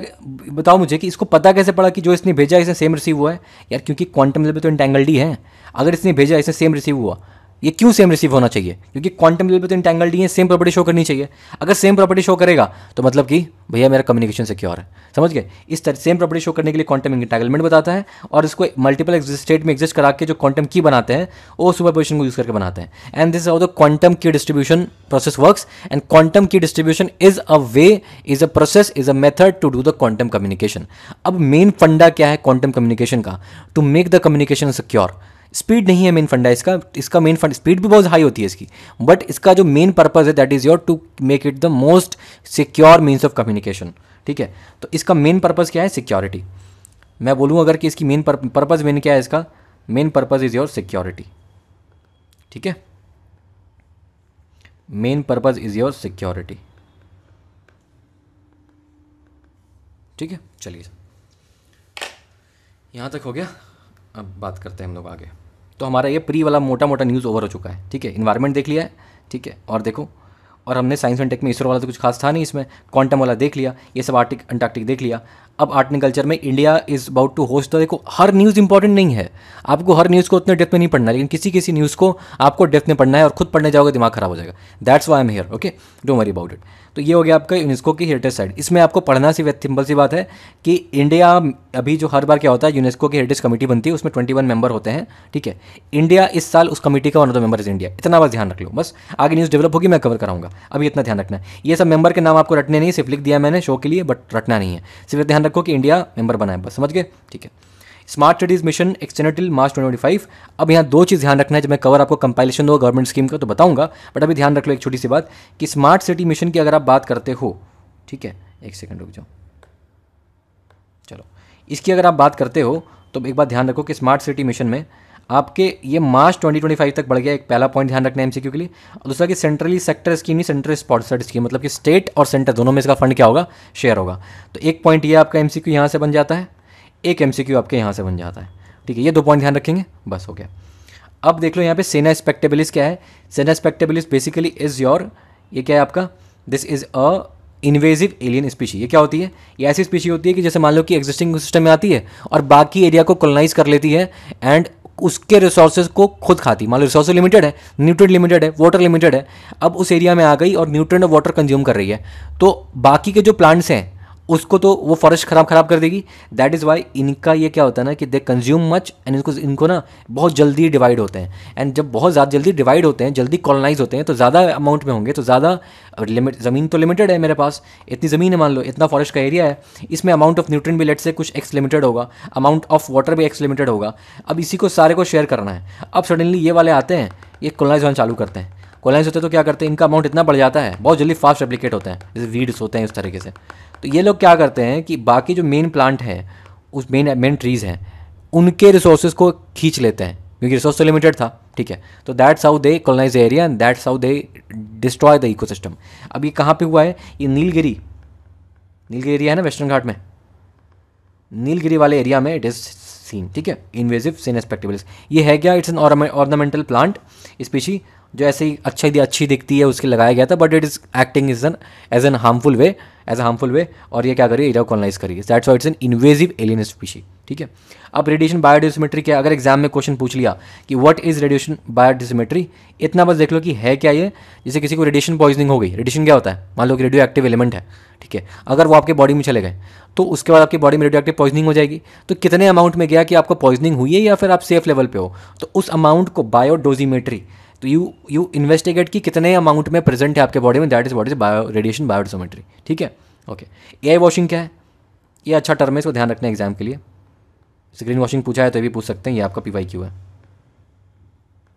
बताओ मुझे कि इसको पता कैसे पड़ा कि जो इसने भेजा इसे सेम रिसीव हुआ है यार क्योंकि क्वांटम लेवल तो इंटेंगल्ड ही है अगर इसने भेजा इसे सेम रिसीव हुआ ये क्यों सेम रिसीव होना चाहिए क्योंकि क्वांटम लेवल पे तो इंटेंगल्ड ही है सेम प्रॉपर्टी शो करनी चाहिए अगर सेम प्रॉपर्टी शो करेगा तो मतलब कि भैया मेरा कम्युनिकेशन सिक्योर है समझ गए इस तरह सेम प्रॉपर्टी शो करने के लिए क्वांटम इंटेंगलमेंट बताता है और इसको मल्टीपल एग्जिस्ट स्टेट में एग्जिस्ट करा के जो क्वांटम की बनाते हैं वो सुपर पोजिशन को यूज करके बनाते हैं and this of the quantum key distribution process work and quantum key distribution is a way is a process is a method to do the quantum communication अब main फंडा क्या है quantum communication का to make the communication secure speed नहीं है main फंडा इसका इसका मेन फंड स्पीड भी बहुत हाई होती है इसकी बट इसका जो मेन पर्पज है that is your to make it the most secure means of communication ठीक है तो इसका मेन पर्पज़ क्या है सिक्योरिटी मैं बोलूँ अगर कि इसकी मेन पर्पज़ मेन क्या है इसका main purpose is your security ठीक है main purpose is your security ठीक है चलिए यहाँ तक हो गया अब बात करते हैं हम लोग आगे तो हमारा ये प्री वाला मोटा मोटा न्यूज़ ओवर हो चुका है ठीक है इन्वायरमेंट देख लिया है ठीक है और देखो और हमने साइंस एंड टेक में इसरो वाला तो कुछ खास था नहीं इसमें क्वांटम वाला देख लिया ये सब आर्टिक अंटार्कटिक देख लिया अब आर्ट एंड कल्चर में India is about to host the देखो हर न्यूज़ इंपॉर्टेंट नहीं है आपको हर न्यूज़ को उतने डेप्थ में नहीं पढ़ना लेकिन किसी किसी न्यूज़ को आपको डेप्थ में पढ़ना है और खुद पढ़ने जाओगे दिमाग खराब हो जाएगा that's why am here okay don't worry about it तो ये हो गया आपका यूनेस्को की हेरिटेज साइट इसमें आपको पढ़ना सी सिंपल सी बात है कि इंडिया अभी जो हर बार क्या होता है यूनेस्को की हेरिटेज कमेटी बनती है उसमें ट्वेंटी वन मेंबर होते हैं ठीक है इंडिया इस साल उस कमेटी का one of the member is India इतना बस ध्यान रख लो बस आगे न्यूज़ डेवलप होगी मैं कवर कराऊंगा अभी इतना ध्यान रखना है ये सब मेंबर के नाम आपको रटने नहीं सिर्फ लिख दिया मैंने शो के लिए बट रटना नहीं है सिर्फ ध्यान रखो कि इंडिया मेंबर बनाए बस समझ गए ठीक है smart cities mission external March twenty अब यहाँ दो चीज़ ध्यान रखना है जब मैं कवर आपको कंपाइलेशन दूँगा गवर्नमेंट स्कीम का तो बताऊँगा बट अभी ध्यान रख लो एक छोटी सी बात कि स्मार्ट सिटी मिशन की अगर आप बात करते हो ठीक है एक सेकेंड रुक जाओ चलो इसकी अगर आप बात करते हो तो एक बात ध्यान रखो कि स्मार्ट सिटी मिशन में आपके ये मार्च 2025 तक बढ़ गया एक पहला पॉइंट ध्यान रखना है एमसीक्यू के लिए और दूसरा कि सेंट्रली सेक्टर स्कीम नहीं सेंट्रल स्पॉन्सर्ड स्कीम मतलब कि स्टेट और सेंटर दोनों में इसका फंड क्या होगा शेयर होगा तो एक पॉइंट ये आपका एमसीक्यू यहाँ से बन जाता है एक एम आपके यहाँ से बन जाता है ठीक है ये दो पॉइंट ध्यान रखेंगे बस हो गया अब देख लो यहाँ पे सेना स्पेक्टेबलिस क्या है सेना स्पेक्टेबलिस बेसिकली इज़ योर ये क्या है आपका this is a invasive alien species ये क्या होती है ये ऐसी स्पीशी होती है कि जैसे मान लो कि एग्जिस्टिंग सिस्टम में आती है और बाकी एरिया को कॉलोनाइज कर लेती है एंड उसके रिसोर्सेज को खुद खाती मान लो रिसोर्स लिमिटेड है न्यूट्रन लिमिटेड है वाटर लिमिटेड है अब उस एरिया में आ गई और न्यूट्रन और वाटर कंज्यूम कर रही है तो बाकी के जो प्लांट्स हैं उसको तो वो फॉरेस्ट ख़राब ख़राब कर देगी दैट इज़ वाई इनका ये क्या होता है ना कि दे कंज्यूम मच एंड इनको इनको ना बहुत जल्दी डिवाइड होते हैं एंड जब बहुत ज़्यादा जल्दी डिवाइड होते हैं जल्दी कॉलोनाइज होते हैं तो ज़्यादा अमाउंट में होंगे तो ज़्यादा लिमिट ज़मीन तो लिमिटेड है मेरे पास इतनी ज़मीन है मान लो इतना फॉरेस्ट का एरिया है इसमें अमाउंट ऑफ न्यूट्रन भी लेट से कुछ एक्स लिमिटेड होगा अमाउंट ऑफ वाटर भी एक्स लिमिटेड होगा अब इसी को सारे को शेयर करना है अब सडनली ये वाले आते हैं ये कॉलोनाइज होना चालू करते हैं कोलाइंस होते तो क्या करते हैं इनका अमाउंट इतना बढ़ जाता है बहुत जल्दी फास्ट रेप्लीकेट होते हैं जैसे वीड्स होते हैं उस तरीके से तो ये लोग क्या करते हैं कि बाकी जो मेन प्लांट हैं उस मेन मेन ट्रीज़ हैं उनके रिसोर्स को खींच लेते हैं क्योंकि रिसोर्स तो लिमिटेड था ठीक है तो that's how they colonise area and that's how they destroy the ecosystem अब ये कहाँ पर हुआ है ये नीलगिरी नीलगिरी एरिया है ना वेस्टर्न घाट में नीलगिरी वाले एरिया में इट इज़ सीन ठीक है इन्वेजिव सीन एस्पेक्टिवल्स ये है क्या it's an ornamental plant species जो ऐसे ही अच्छी दी अच्छी दिखती है उसके लगाया गया था but it is acting is an as an harmful way as a harmful way और ये क्या करिए एरिया कॉलोनाइज करिए that's why it's an invasive alien species ठीक है अब रेडिएशन बायोडिसमेट्री क्या अगर एग्जाम में क्वेश्चन पूछ लिया कि वट इज रेडिएशन बायोडिसमेट्री इतना बस देख लो कि है क्या ये जैसे किसी को रेडिएशन पॉइजनिंग हो गई रेडिएशन क्या होता है मान लो कि रेडियो एक्टिव एलिमेंट है ठीक है अगर वो आपके बॉडी में चले गए तो उसके बाद आपकी बॉडी में रेडियो एक्टिव पॉइजनिंग हो जाएगी तो कितने अमाउंट में गया कि आपको पॉइजनिंग हुई है या फिर आप सेफ लेवल पे हो तो उस अमाउंट को बायोडोजीमेट्री तो यू यू इन्वेस्टिगेट कि कितने अमाउंट में प्रेजेंट है आपके बॉडी में that is what is bio radiation biodosimetry ठीक है ओके ए आई वॉशिंग क्या है ये अच्छा टर्म है इसको ध्यान रखना एग्जाम के लिए स्क्रीन वॉशिंग पूछा है तो ये भी पूछ सकते हैं ये आपका पी वाई क्यू है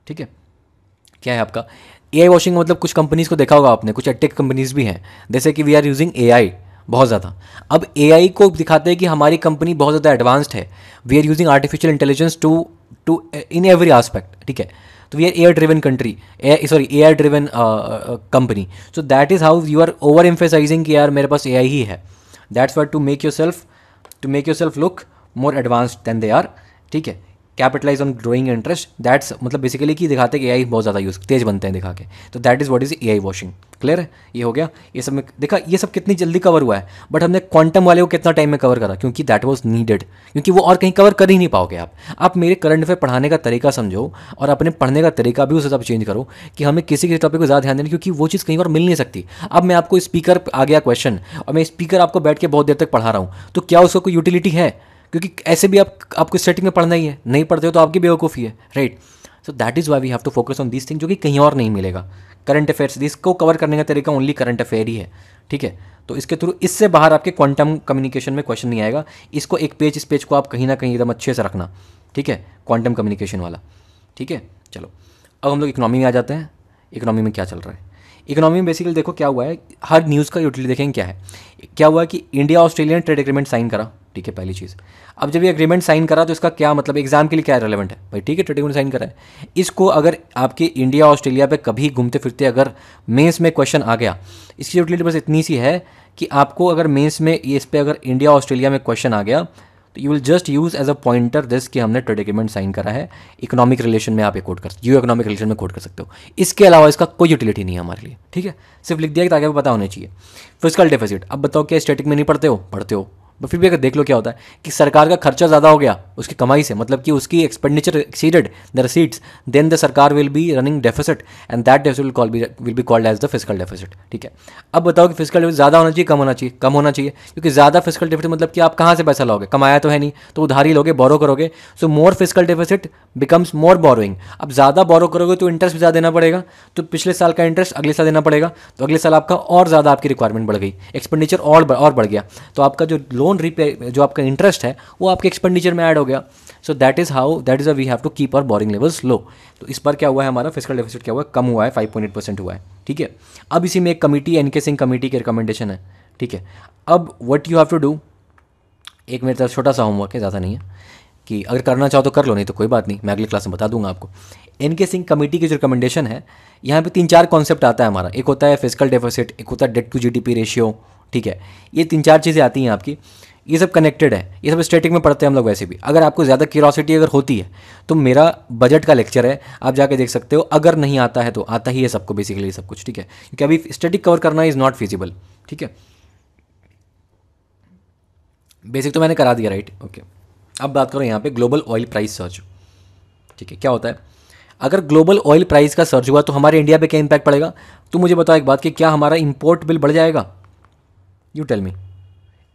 ठीक है क्या है आपका ए आई वॉशिंग मतलब कुछ कंपनीज़ को देखा होगा आपने कुछ एटेक कंपनीज़ भी हैं जैसे कि we are using A I बहुत ज़्यादा अब ए आई को दिखाते हैं कि हमारी कंपनी बहुत ज़्यादा एडवांस्ड है we are using artificial intelligence to to in every aspect ठीक है तो we are AI driven country sorry AI driven company so that is how you are overemphasising कि यार मेरे पास ए ही है that's what to make yourself to make yourself look more advanced than they are ठीक है capitalise on growing interest that's मतलब basically कि दिखाते हैं कि ए बहुत ज़्यादा यूज़ तेज बनते हैं दिखा के तो that is what is AI washing clear है ये हो गया ये सब में देखा ये सब कितनी जल्दी कवर हुआ है बट हमने क्वांटम वाले को कितना टाइम में कवर करा क्योंकि दैट वॉज नीडेड क्योंकि वो और कहीं कवर कर ही नहीं पाओगे आप आप मेरे करंट अफेयर पढ़ाने का तरीका समझो और अपने पढ़ने का तरीका भी उस हिसाब चेंज करो कि हमें किसी किसी टॉपिक को ज़्यादा ध्यान देना क्योंकि वो चीज़ कहीं और मिल नहीं सकती अब मैं आपको स्पीकर आ गया क्वेश्चन और मैं स्पीकर आपको बैठ के बहुत देर तक पढ़ा रहा हूँ तो क्या उसका कोई यूटिलिटी है क्योंकि ऐसे भी आप आपको स्टेटिंग में पढ़ना ही है नहीं पढ़ते हो तो आपकी बेवकूफ़ी है right so that is why we have to focus on this thing जो कि कहीं और नहीं मिलेगा करंट अफेयर्स इसको कवर करने का तरीका ओनली करंट अफेयर ही है ठीक है तो इसके थ्रू इससे बाहर आपके क्वांटम कम्युनिकेशन में क्वेश्चन नहीं आएगा इसको एक पेज इस पेज को आप कहीं ना कहीं एकदम अच्छे से रखना ठीक है क्वांटम कम्युनिकेशन वाला ठीक है चलो अब हम लोग इकोनॉमी में आ जाते हैं इकनॉमी में क्या चल रहा है इकोनॉमी में बेसिकली देखो क्या हुआ है हर न्यूज़ का यूटिलिटी देखेंगे क्या है क्या हुआ कि India Australian trade agreement sign करा ठीक है पहली चीज़ अब जब ये अग्रीमेंट साइन करा तो इसका क्या मतलब एग्जाम के लिए क्या रेलिवेंट है भाई ठीक है ट्रिब्यून साइन करा है इसको अगर आपके इंडिया ऑस्ट्रेलिया पे कभी घूमते फिरते अगर मेंस में क्वेश्चन आ गया इसकी यूटिलिटी बस इतनी सी है कि आपको अगर मेंस में इस पर अगर इंडिया ऑस्ट्रेलिया में क्वेश्चन आ गया तो you will just use as a pointer this कि हमने ट्रेड एग्रीमेंट साइन करा है इकोनॉमिक रिलेशन में आप ये कोट कर यू इकोनॉमिक रिलेशन में कोट कर सकते हो इसके अलावा इसका कोई यूटिलिटी नहीं है हमारे लिए ठीक है सिर्फ लिख दिया कि ताकि आपको पता होना चाहिए फिजिकल डेफिसिट अब बताओ क्या स्टेटिक में नहीं पढ़ते हो पढ़ते हो बट फिर भी अगर देख लो क्या होता है कि सरकार का खर्चा ज़्यादा हो गया उसकी कमाई से मतलब कि उसकी expenditure exceeded the receipts then the सरकार will be running deficit and that deficit will call be will be called as the physical deficit ठीक है अब बताओ कि फिजिकल डेफिसिट ज़्यादा होना चाहिए कम होना चाहिए कम होना चाहिए क्योंकि ज़्यादा फिजिकल डेफिसिट मतलब कि आप कहाँ से पैसा लोगे कमाया तो है नहीं तो उधार ही लोगे बोरो करोगे so more physical deficit becomes more borrowing अब ज़्यादा बोरो करोगे तो इंटरेस्ट भी ज़्यादा देना पड़ेगा तो पिछले साल का इंटरेस्ट अगले साल देना पड़ेगा तो अगले साल आपका और ज़्यादा आपकी रिक्वायरमेंट बढ़ गई एक्सपेंडिचर और और बढ़ गया तो आपका जो लोन ओन रिपे जो आपका इंटरेस्ट है वो आपके एक्सपेंडिचर में ऐड हो गया so that is how that is a we have to keep our borrowing levels low तो इस पर क्या हुआ है हमारा फिजिकल डेफिसिट क्या हुआ है कम हुआ है 5.8 परसेंट हुआ है ठीक है अब इसी में एक कमेटी एन के सिंह कमेटी की रिकमेंडेशन है ठीक है अब what you have to do एक मेरे तरफ छोटा सा होमवर्क है ज़्यादा नहीं है कि अगर करना चाहो तो कर लो नहीं तो कोई बात नहीं मैं अगली क्लास में बता दूंगा आपको एन के सिंह कमेटी की जो रिकमेंडेशन है यहाँ पे तीन चार कॉन्सेप्ट आता है हमारा एक होता है फिजिकल डेफिसिट एक होता है डेट टू जीडीपी रेशियो ठीक है ये तीन चार चीज़ें आती हैं आपकी ये सब कनेक्टेड है ये सब स्टैटिक में पढ़ते हैं हम लोग वैसे भी अगर आपको ज़्यादा क्यूरोसिटी अगर होती है तो मेरा बजट का लेक्चर है आप जाके देख सकते हो अगर नहीं आता है तो आता ही है सबको बेसिकली सब कुछ ठीक है क्योंकि अभी स्टैटिक कवर करना इज़ नॉट फिजिबल ठीक है बेसिक तो मैंने करा दिया राइट ओके अब बात करो यहाँ पे ग्लोबल ऑयल प्राइस सर्च ठीक है क्या होता है अगर ग्लोबल ऑयल प्राइस का सर्च हुआ तो हमारे इंडिया पे क्या इंपैक्ट पड़ेगा तो मुझे बताओ एक बात कि क्या हमारा इम्पोर्ट बिल बढ़ जाएगा यू टेल मी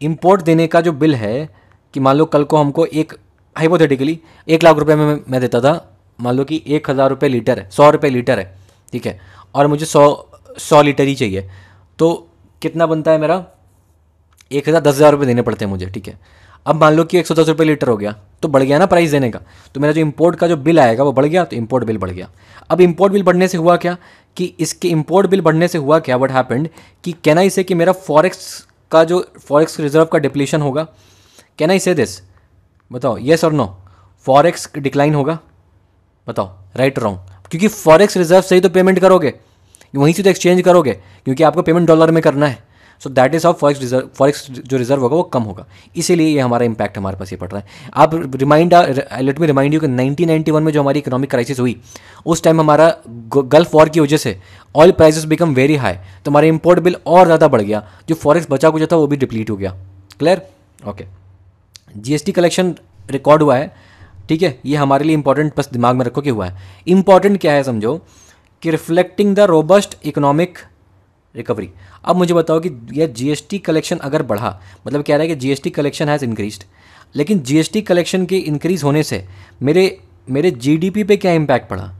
इम्पोर्ट देने का जो बिल है कि मान लो कल को हमको एक हाइपोथेटिकली एक लाख रुपये में मैं देता था मान लो कि एक हज़ार रुपये लीटर है सौ रुपये लीटर है ठीक है और मुझे सौ सौ लीटर ही चाहिए तो कितना बनता है मेरा एक हज़ार दस हज़ार रुपये देने पड़ते हैं मुझे ठीक है अब मान लो कि एक सौ दस रुपये लीटर हो गया तो बढ़ गया ना प्राइस देने का तो मेरा जो इम्पोर्ट का जो बिल आएगा वो बढ़ गया तो इम्पोर्ट बिल बढ़ गया अब इम्पोर्ट बिल बढ़ने से हुआ क्या कि इसके इम्पोर्ट बिल बढ़ने से हुआ क्या वट हैपेंड कि कहना इसे कि मेरा फॉरेक्स का जो फॉरेक्स रिजर्व का डिप्लीशन होगा कैन आई से दिस बताओ येस और नो फॉरेक्स डिक्लाइन होगा बताओ राइट रॉन्ग क्योंकि फॉरेक्स रिजर्व से ही तो पेमेंट करोगे वहीं से तो एक्सचेंज करोगे क्योंकि आपको पेमेंट डॉलर में करना है so that is of forex reserve forex जो रिजर्व होगा वो कम होगा इसीलिए ये हमारा इंपैक्ट हमारे पास ये पड़ रहा है आप remind let me remind you कि 1991 में जो हमारी इकोनॉमिक क्राइसिस हुई उस टाइम हमारा गल्फ वॉर की वजह से oil prices become very high तो हमारा इम्पोर्ट बिल और ज़्यादा बढ़ गया जो फॉरेक्स बचा हुआ था वो भी डिप्लीट हो गया clear okay GST collection record हुआ है ठीक है ये हमारे लिए इंपॉर्टेंट बस दिमाग में रखो कि हुआ है इंपॉर्टेंट क्या है समझो कि reflecting the robust economic recovery अब मुझे बताओ कि यह जीएसटी कलेक्शन अगर बढ़ा मतलब कह रहा है कि जीएसटी कलेक्शन हैज़ इंक्रीज लेकिन जीएसटी कलेक्शन के इंक्रीज़ होने से मेरे मेरे जीडीपी पे क्या इम्पैक्ट पड़ा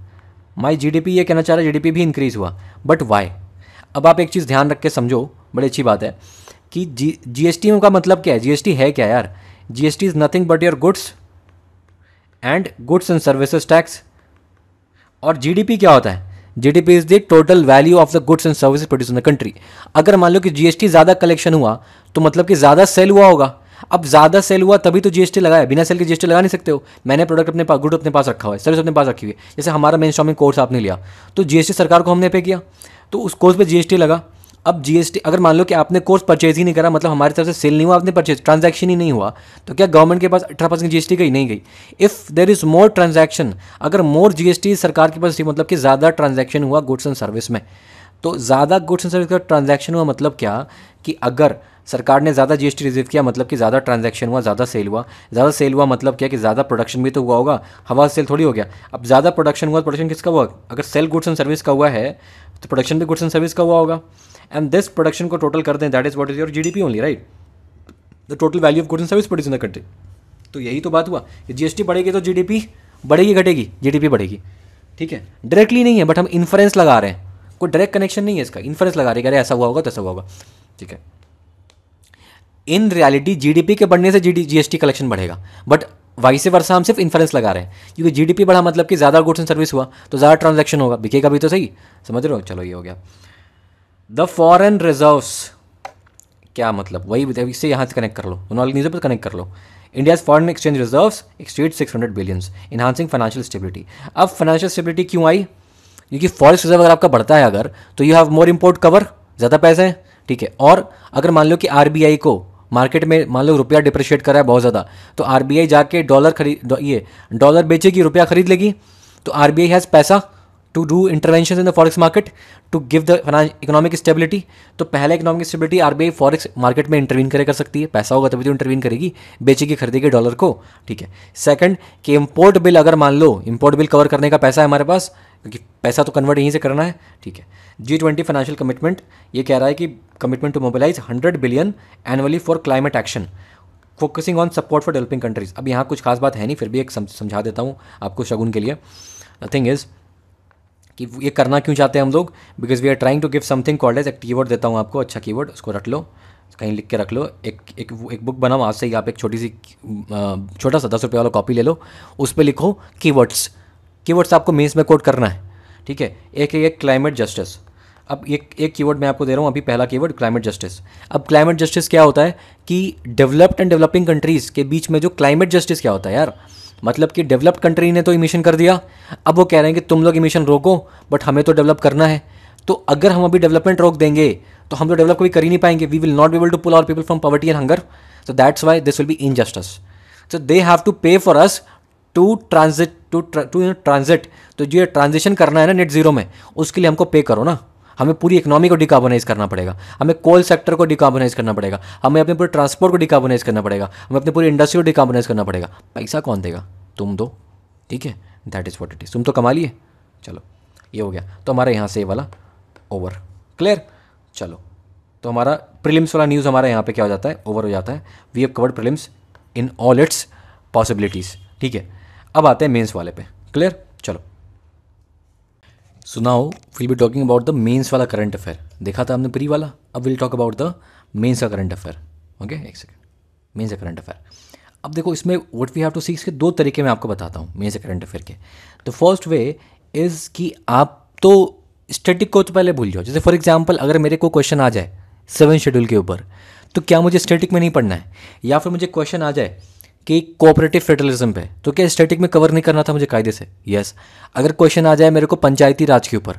माई जीडीपी ये कहना चाह रहा है जीडीपी भी इंक्रीज़ हुआ बट वाई अब आप एक चीज़ ध्यान रख के समझो बड़ी अच्छी बात है कि जी जी का मतलब क्या है जीएसटी है क्या यार GST is nothing but your goods and goods and services tax और जीडीपी क्या होता है GDP is the total value of the goods and service produce in the country अगर मान लो कि जीएसटी ज़्यादा कलेक्शन हुआ तो मतलब कि ज़्यादा सेल हुआ होगा अब ज़्यादा सेल हुआ तभी तो जीएसटी लगाया बिना सेल के जीएसटी लगा नहीं सकते हो मैंने प्रोडक्ट अपने पास गुड अपने पास रखा हुआ है सर्विस अपने पास रखी हुई है जैसे हमारा मेन स्टॉमिंग कोर्स आपने लिया तो जीएसटी सरकार को हमने पे किया तो उस कोर्स पर जीएसटी लगा अब जीएसटी अगर मान लो कि आपने कोर्स परचेज ही नहीं करा मतलब हमारी तरफ से सेल नहीं हुआ आपने परचेज ट्रांजैक्शन ही नहीं हुआ तो क्या गवर्नमेंट के पास अठारह परसेंट टी गई नहीं गई if there is more transaction अगर मोर जीएसटी सरकार के पास मतलब कि ज़्यादा ट्रांजैक्शन हुआ गुड्स एंड सर्विस में तो ज़्यादा गुड्स एंड सर्विस का ट्रांजेक्शन हुआ मतलब क्या कि अगर सरकार ने ज़्यादा जीएसटी रिसीव किया मतलब कि ज़्यादा ट्रांजेक्शन हुआ ज़्यादा सेल हुआ ज़्यादा सेल हुआ मतलब क्या कि ज़्यादा प्रोडक्शन भी तो हुआ होगा हवा सेल थोड़ी हो गया अब ज़्यादा प्रोडक्शन हुआ प्रोडक्शन किसका हुआ अगर सेल गुड्स एंड सर्विस का हुआ है तो प्रोडक्शन भी गुड्स एंड सर्विस का हुआ होगा एंड दिस प्रोडक्शन को टोटल कर दें that is what is your G D P only right the total value of good and service produce in the country तो यही तो बात हुआ कि जीएसटी बढ़ेगी तो जी डी पी बढ़ेगी घटेगी जी डी पी बढ़ेगी ठीक है डायरेक्टली नहीं है बट हम इन्फ्रेंस लगा रहे हैं कोई डायरेक्ट कनेक्शन नहीं है इसका इन्फ्रेंस लगा रहे अरे ऐसा हुआ होगा तो ऐसा हुआ होगा ठीक है in reality G D P के बढ़ने से जी एस टी कलेक्शन बढ़ेगा बट वाई से वर्षा हम सिर्फ इन्फ्रेंस लगा रहे हैं क्योंकि जी डी पी बढ़ा मतलब कि ज़्यादा गुड्स एंड सर्विस हुआ तो ज़्यादा ट्रांजेक्शन होगा बिकेगा भी तो सही समझ रहे हो चलो ये हो गया द फॉरन रिजर्व्स क्या मतलब वही इससे यहाँ से कनेक्ट कर लो दोनों वाली पर कनेक्ट कर लो India's foreign exchange reserve extent six hundred billions enhancing financial stability अब फाइनेंशियल स्टेबिलिटी क्यों आई क्योंकि फॉरेस्ट रिजर्व अगर आपका बढ़ता है अगर तो you have more import cover ज़्यादा पैसे हैं ठीक है और अगर मान लो कि आर को मार्केट में मान लो रुपया डिप्रिशिएट कर रहा है बहुत ज़्यादा तो आर जाके डॉलर खरीद ये डॉलर बेचेगी रुपया खरीद लेगी तो आर बी आई हैज़ पैसा to do intervention in the forex market to give the economic stability तो पहले economic stability RBI forex market में इंटरवीन करे कर सकती है पैसा होगा तभी तो इंटरवीन करेगी बेचेगी खरीदेगी डॉलर को ठीक है सेकंड कि इम्पोर्ट बिल अगर मान लो इम्पोर्ट बिल कवर करने का पैसा है हमारे पास क्योंकि पैसा तो कन्वर्ट यहीं से करना है ठीक है जी ट्वेंटी फाइनेंशियल कमिटमेंट ये कह रहा है कि commitment to mobilise hundred billion annually for climate action focusing on support for developing countries अब यहाँ कुछ खास बात है नहीं फिर भी एक समझा देता हूँ आपको शगुन के लिए थिंग इज़ कि ये करना क्यों चाहते हैं हम लोग because we are trying to give something called as एक कीवर्ड देता हूँ आपको अच्छा कीवर्ड उसको रख लो कहीं लिख के रख लो एक एक एक बुक बनाओ आज से ही आप एक छोटी सी छोटा सा दस रुपये वाला कॉपी ले लो उस पर लिखो कीवर्ड्स कीवर्ड्स आपको मेंस में कोट करना है ठीक है एक है क्लाइमेट जस्टिस अब एक एक कीवर्ड मैं आपको दे रहा हूँ अभी पहला कीवर्ड क्लाइमेट जस्टिस अब क्लाइमेट जस्टिस क्या होता है कि डेवलप्ड एंड डेवलपिंग कंट्रीज़ के बीच में जो क्लाइमेट जस्टिस क्या होता है यार मतलब कि डेवलप्ड कंट्री ने तो इमिशन कर दिया अब वो कह रहे हैं कि तुम लोग इमिशन रोको बट हमें तो डेवलप करना है तो अगर हम अभी डेवलपमेंट रोक देंगे तो हम तो डेवलप कभी कर ही नहीं पाएंगे we will not be able to pull our people from poverty and hunger so that's why this will be injustice so they have to pay for us to transit to to transit तो जो ये transition करना है ना net zero में उसके लिए हमको पे करो ना हमें पूरी इकोनॉमी को डिकार्बोनाइज करना पड़ेगा हमें कोल सेक्टर को डिकार्बोनाइज करना पड़ेगा हमें अपने पूरे ट्रांसपोर्ट को डिकार्बोनाइज करना पड़ेगा हमें अपनी पूरी इंडस्ट्री को डिकार्बोनाइज करना पड़ेगा पैसा कौन देगा तुम दो ठीक है that is what it is तुम तो कमा लिए चलो ये हो गया तो हमारा यहाँ से ये वाला ओवर क्लियर चलो तो हमारा प्रिलिम्स वाला न्यूज़ हमारा यहाँ पे क्या हो जाता है ओवर हो जाता है we have covered prelims in all its possibilities ठीक है अब आते हैं मेंस वाले पे क्लियर चलो so now will be talking about the mains वाला करंट अफेयर देखा था हमने प्री वाला अब will talk about the mains का करंट अफेयर ओके एक सेकेंड मेन्स का करंट अफेयर अब देखो इसमें वट वी हैव टू सीख के दो तरीके मैं आपको बताता हूँ मेन्स करंट अफेयर के द फर्स्ट वे इज़ कि आप तो स्टेटिक को तो पहले भूल जाओ जैसे फॉर एग्जाम्पल अगर मेरे को क्वेश्चन आ जाए सेवन शेड्यूल के ऊपर तो क्या मुझे स्टेटिक में नहीं पढ़ना है या फिर मुझे क्वेश्चन आ जाए कि कोऑपरेटिव फेडरलिज्म पे तो क्या स्टैटिक में कवर नहीं करना था मुझे कायदे से यस yes. अगर क्वेश्चन आ जाए मेरे को पंचायती राज के ऊपर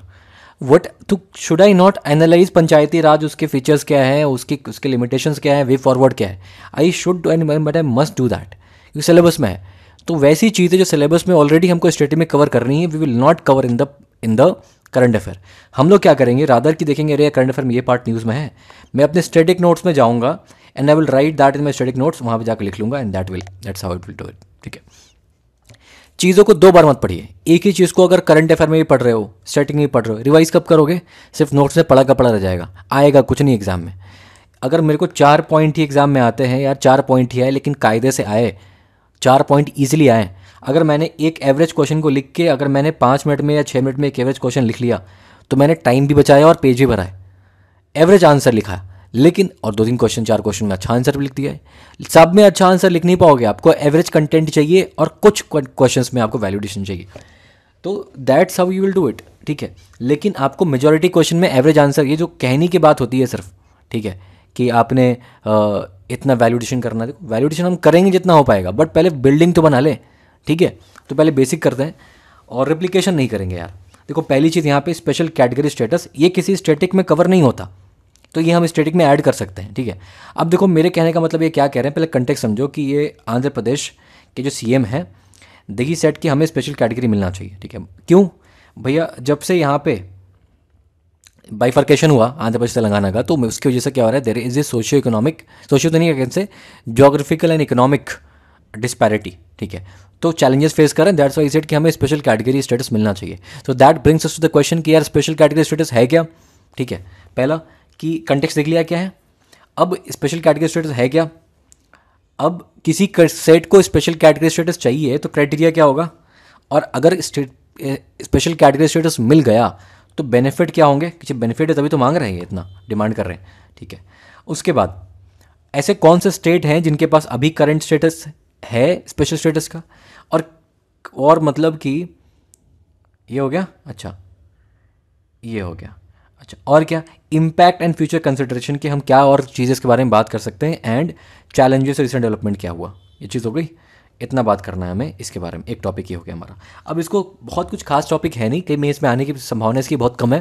what to should I not analyse Panchayati Raj उसके फीचर्स क्या हैं उसकी उसके लिमिटेशन क्या है वे फॉरवर्ड क्या है I should do and but I must do that क्योंकि सिलेबस में है तो वैसी चीज़ें जो सिलेबस में ऑलरेडी हमको स्टेटिक में कवर करनी है we will not cover in the in the current affair हम लोग क्या करेंगे रादर की देखेंगे अरे करंट अफेयर में ये पार्ट न्यूज़ में है मैं अपने स्टेटिक नोट्स में जाऊँगा and I will write that in my static notes वहाँ पर जाकर लिख लूंगा and that will that's how it will do it ठीक है चीज़ों को दो बार मत पढ़िए एक ही चीज़ को अगर करंट अफेयर में भी पढ़ रहे हो स्टैटिंग में पढ़ रहे हो रिवाइज कब करोगे सिर्फ नोट्स में पढ़ा का पढ़ा रह जाएगा आएगा कुछ नहीं एग्जाम में अगर मेरे को चार पॉइंट ही एग्ज़ाम में आते हैं यार चार पॉइंट ही आए लेकिन कायदे से आए चार पॉइंट ईजिली आए अगर मैंने एक एवरेज क्वेश्चन को लिख के अगर मैंने पाँच मिनट में या छः मिनट में एक एवरेज क्वेश्चन लिख लिया तो मैंने टाइम भी बचाया और पेज भी भराए एवरेज आंसर लिखा लेकिन और दो तीन क्वेश्चन चार क्वेश्चन में अच्छा आंसर भी लिख दिया है सब में अच्छा आंसर लिख नहीं पाओगे आपको एवरेज कंटेंट चाहिए और कुछ क्वेश्चन में आपको वैल्यूडेशन चाहिए तो that's how you will do it ठीक है लेकिन आपको मेजोरिटी क्वेश्चन में एवरेज आंसर ये जो कहने की बात होती है सिर्फ ठीक है कि आपने आ, इतना वैल्यूडेशन करना देखो वैल्यूडेशन हम करेंगे जितना हो पाएगा बट पहले बिल्डिंग तो बना लें ठीक है तो पहले बेसिक करते हैं और रिप्लीकेशन नहीं करेंगे यार देखो पहली चीज़ यहाँ पे स्पेशल कैटेगरी स्टेटस ये किसी स्टेटिक में कवर नहीं होता तो ये हम स्टेटिक में ऐड कर सकते हैं ठीक है अब देखो मेरे कहने का मतलब ये क्या कह रहे हैं पहले कंटेक्ट समझो कि ये आंध्र प्रदेश के जो सी है दही सेट की हमें स्पेशल कैटेगरी मिलना चाहिए ठीक है क्यों भैया जब से यहाँ पे बाइफर्केशन हुआ आंध्र प्रदेश तेलंगाना का तो उसकी वजह से क्या हो रहा है there is a socio economic socio तो नहीं कहते से जोग्राफिकल एंड इकोनॉमिक डिस्पैरिटी ठीक है तो चैलेंजेस फेस करें दैट्स वाई सेट कि हमें स्पेशल कैटेगरी स्टेटस मिलना चाहिए तो that brings us to the question कि यार स्पेशल कैटेगरी स्टेटस है क्या ठीक है पहला कि कंटेक्स देख लिया क्या है अब स्पेशल कैटेगरी स्टेटस है क्या अब किसी सेट को स्पेशल कैटेगरी स्टेटस चाहिए तो क्राइटेरिया क्या होगा और अगर स्पेशल कैटेगरी स्टेटस मिल गया तो बेनिफिट क्या होंगे कि बेनिफिट है तभी तो मांग रहे हैं इतना डिमांड कर रहे हैं ठीक है उसके बाद ऐसे कौन से स्टेट हैं जिनके पास अभी करंट स्टेटस है स्पेशल स्टेटस का और और मतलब कि ये हो गया अच्छा ये हो गया अच्छा और क्या इम्पैक्ट एंड फ्यूचर कंसिडरेशन के हम क्या और चीज़ें के बारे में बात कर सकते हैं एंड चैलेंजेस रिसेंट डेवलपमेंट क्या हुआ ये चीज़ हो गई इतना बात करना है हमें इसके बारे में एक टॉपिक ही हो गया हमारा अब इसको बहुत कुछ खास टॉपिक है नहीं कहीं मैं इसमें आने की संभावना इसकी बहुत कम है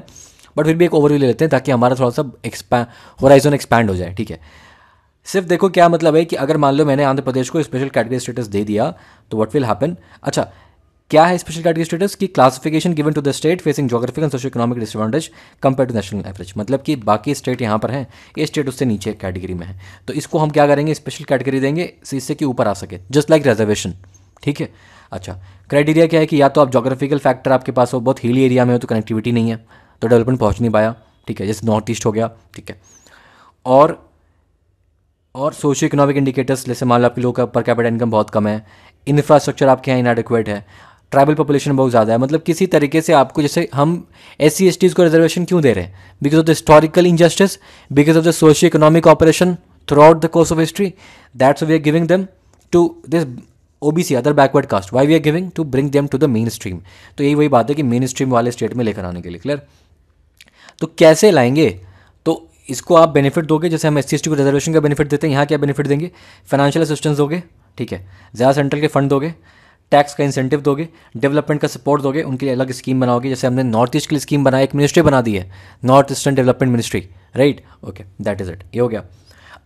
बट फिर भी एक ओवरव्यू ले लेते हैं ताकि हमारा थोड़ा सा एक्सपैंड होराइजन एक्सपैंड हो जाए ठीक है सिर्फ देखो क्या मतलब है कि अगर मान लो मैंने आंध्र प्रदेश को स्पेशल कैटेगरी स्टेटस दे दिया तो व्हाट विल हैपन अच्छा क्या है स्पेशल कैटेगरी स्टेटस की classification given to the state facing geographical socio economic disadvantage compare to national average मतलब कि बाकी स्टेट यहाँ पर हैं ये स्टेट उससे नीचे कैटेगरी में है तो इसको हम क्या करेंगे स्पेशल कैटेगरी देंगे इससे कि ऊपर आ सके जस्ट लाइक रिजर्वेशन ठीक है अच्छा क्राइटेरिया क्या है कि या तो आप जोग्राफिकल फैक्टर आपके पास हो बहुत हिली एरिया में हो तो कनेक्टिविटी नहीं है तो डेवलपमेंट पहुँच नहीं पाया ठीक है जैसे नॉर्थ ईस्ट हो गया ठीक है और और सोशो इकोनॉमिक इंडिकेटर्स जैसे मान लो आपके लोगों का पर कैपिटल इनकम बहुत कम है इंफ्रास्ट्रक्चर आपके यहाँ इनएडिक्वेट है ट्राइबल पॉपुलेशन बहुत ज़्यादा है मतलब किसी तरीके से आपको जैसे हम एस सी को रिजर्वेशन क्यों दे रहे हैं because of the historical injustice because of the socio economic operation throughout the course of history that's we are giving them to this O B C other backward caste why we are giving to bring them to the mainstream तो यही वही बात है कि main stream वाले state में लेकर आने के लिए क्लियर तो कैसे लाएंगे तो इसको आप बेनिफिट दोगे जैसे हम एस सी एस टी को रिजर्वेशन का बेनिफिट देते हैं यहाँ क्या बेनिफिट देंगे फाइनेंशियल असिस्टेंस दोगे ठीक है ज़्यादा सेंट्रल के फंड दोगे टैक्स का इंसेंटिव दोगे डेवलपमेंट का सपोर्ट दोगे उनके लिए अलग स्कीम बनाओगे जैसे हमने नॉर्थ ईस्ट के लिए स्कीम बनाई एक मिनिस्ट्री बना दी है north eastern development ministry right okay that is it ये हो गया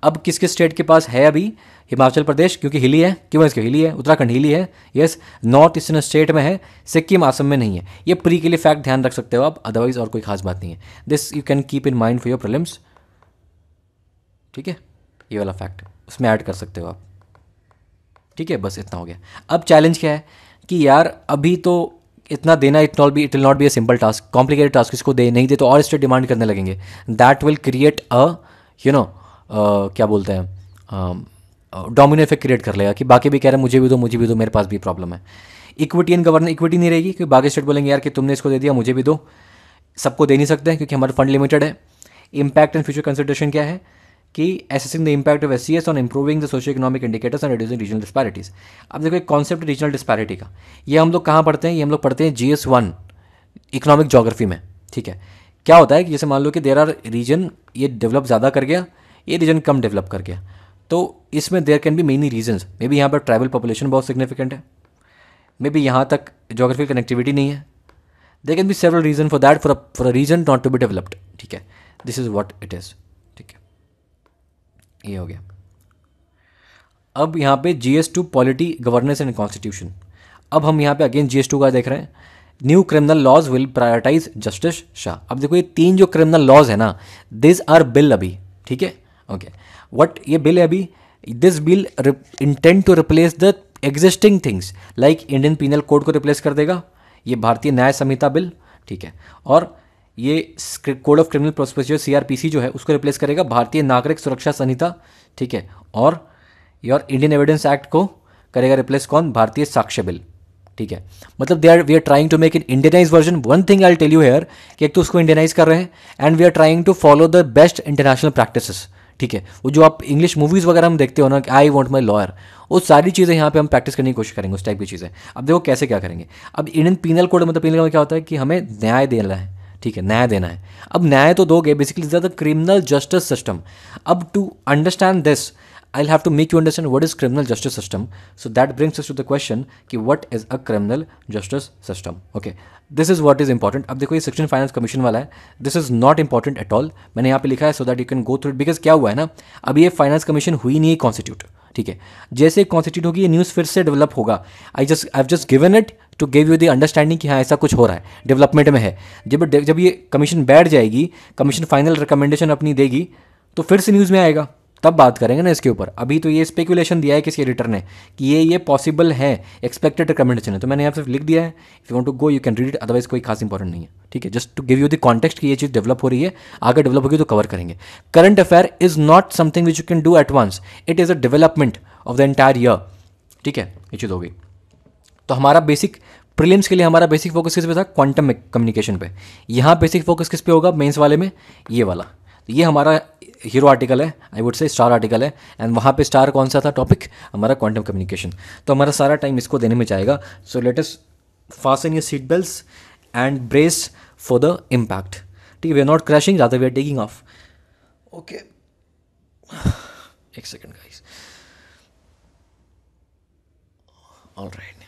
अब किस किस स्टेट के पास है अभी हिमाचल प्रदेश क्योंकि हिली है क्यों इसके हिली है उत्तराखंड हिली है यस नॉर्थ ईस्टर्न स्टेट में है सिक्किम आसम में नहीं है ये प्री के लिए फैक्ट ध्यान रख सकते हो आप अदरवाइज और कोई खास बात नहीं है this you can keep in mind for your problems ठीक है ये वाला फैक्ट उसमें ऐड कर सकते हो आप ठीक है बस इतना हो गया अब चैलेंज क्या है कि यार अभी तो इतना देना it not be it will not be a simple task complicated task इसको दे नहीं दे तो और स्टेट डिमांड करने लगेंगे that will create a you know क्या बोलते हैं डोमिनो इफेक्ट क्रिएट कर लेगा कि बाकी भी कह रहे हैं मुझे भी दो मुझे भी दो मेरे पास भी प्रॉब्लम है इक्विटी एंड गवर्नर इक्विटी नहीं रहेगी क्योंकि बाकी स्टेट बोलेंगे यार कि तुमने इसको दे दिया मुझे भी दो सबको दे नहीं सकते क्योंकि हमारा फंड लिमिटेड है इम्पैक्ट एंड फ्यूचर कंसिडरेशन क्या है कि the impact of S C S on improving the socio economic indicators and reducing regional disparities अब देखो एक कॉन्सेप्ट रीजनल डिस्पैरिटी का ये हम लोग कहाँ पढ़ते हैं ये हम लोग पढ़ते हैं G S one economic geography में ठीक है क्या होता है कि जैसे मान लो कि देर आर रीजन ये डेवलप ज़्यादा कर गया ये रीजन कम डेवलप कर गया तो इसमें there can be many reasons may be यहाँ पर ट्राइबल पॉपुलेशन बहुत सिग्निफिकेंट है मे बी यहाँ तक जोग्राफिक कनेक्टिविटी नहीं है there can be several reason for that for for a reason not to be developed ठीक है this is what it is ये हो गया अब यहाँ पे G S two polity governance and constitution अब हम यहाँ पे अगेन जी एस टू का देख रहे हैं new criminal laws will prioritise justice Shah अब देखो ये तीन जो क्रिमिनल लॉज है ना दिस आर बिल अभी ठीक है ओके वट ये बिल है अभी this bill intent to replace the existing things like Indian penal code को रिप्लेस कर देगा ये भारतीय न्याय संहिता बिल ठीक है और ये code of criminal procedure CrPC जो है उसको रिप्लेस करेगा भारतीय नागरिक सुरक्षा संहिता ठीक है और योर इंडियन एविडेंस एक्ट को करेगा रिप्लेस कौन भारतीय साक्ष्य बिल ठीक है मतलब they are we are trying to make in Indianise version one thing I tell you here कि एक तो उसको इंडियनाइज कर रहे हैं and we are trying to follow the best international practices ठीक है वो जो आप इंग्लिश मूवीज़ वगैरह हम देखते हो ना कि आई वॉन्ट माई लॉयर वो सारी चीज़ें यहाँ पे हम प्रैक्टिस करने की कोशिश करेंगे उस टाइप की चीज़ें अब देखो कैसे क्या करेंगे अब इंडियन पीनल कोड मतलब पीनल में क्या होता है कि हमें न्याय देना है ठीक है न्याय देना है अब न्याय तो दोगे basically the criminal justice system अब to understand this I have to make you understand what is criminal justice system so that brings to the question कि what is a criminal justice system okay this is what is important अब देखो ये section finance commission वाला है this is not important at all मैंने यहाँ पे लिखा है so that you can go through it because क्या हुआ है ना अभी ये फाइनेंस कमीशन हुई नहीं है कॉन्स्टिट्यूट ठीक है जैसे कॉन्स्टिट्यूट होगी ये न्यूज़ फिर से डेवलप होगा I just I just given it to give you the understanding कि हाँ ऐसा कुछ हो रहा है डेवलपमेंट में है जब जब ये कमीशन बैठ जाएगी कमीशन फाइनल रिकमेंडेशन अपनी देगी तो फिर से न्यूज़ में आएगा तब बात करेंगे ना इसके ऊपर अभी तो ये स्पेकुलेशन दिया है किसी एडिटर ने कि ये ये पॉसिबल है एक्सपेक्टेड रिकमेंडेशन है तो मैंने यहाँ से लिख दिया है if you want to go you can read it otherwise कोई खास इंपॉर्टेंट नहीं है ठीक है just to give you the context कि ये चीज़ डेवलप हो रही है आगे डेवलप होगी तो कवर करेंगे current affair is not something which you can do at once it is a development of the entire year ठीक है ये चीज़ होगी तो हमारा बेसिक प्रिलियम्स के लिए हमारा बेसिक फोकस किस पे था क्वांटम कम्युनिकेशन पे यहाँ बेसिक फोकस किस पे होगा मेंस वाले में ये वाला तो ये हमारा हीरो आर्टिकल है I would say star article है एंड वहाँ पे स्टार कौन सा था टॉपिक हमारा क्वांटम कम्युनिकेशन तो हमारा सारा टाइम इसको देने में जाएगा so latest fasten your seat belt and brace for the impact ठीक है we are not crashing rather we are taking off okay एक सेकेंड गाइस ऑल राइट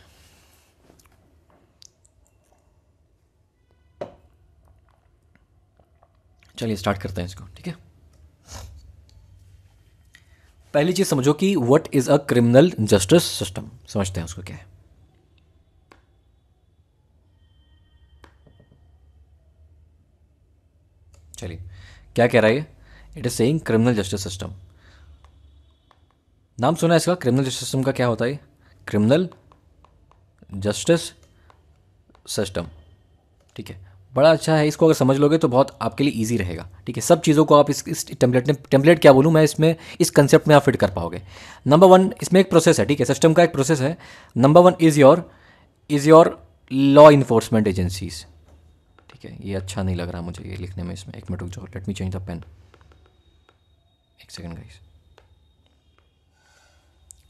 चलिए स्टार्ट करते हैं इसको ठीक है पहली चीज़ समझो कि what is a criminal justice system समझते हैं उसको क्या है चलिए क्या कह रहा है it is saying criminal justice system नाम सुना है इसका क्रिमिनल जस्टिस सिस्टम का क्या होता है क्रिमिनल जस्टिस सिस्टम ठीक है बड़ा अच्छा है इसको अगर समझ लोगे तो बहुत आपके लिए ईजी रहेगा ठीक है सब चीज़ों को आप इस इस टेम्पलेट ने टेम्पलेट क्या बोलूँ मैं इसमें इस कंसेप्ट में आप फिट कर पाओगे नंबर वन इसमें एक प्रोसेस है ठीक है सिस्टम का एक प्रोसेस है number one is your is your law enforcement agencies ठीक है ये अच्छा नहीं लग रहा मुझे ये लिखने में इसमें एक मिनट रुक जाओ let me change the pen एक सेकेंड गाइस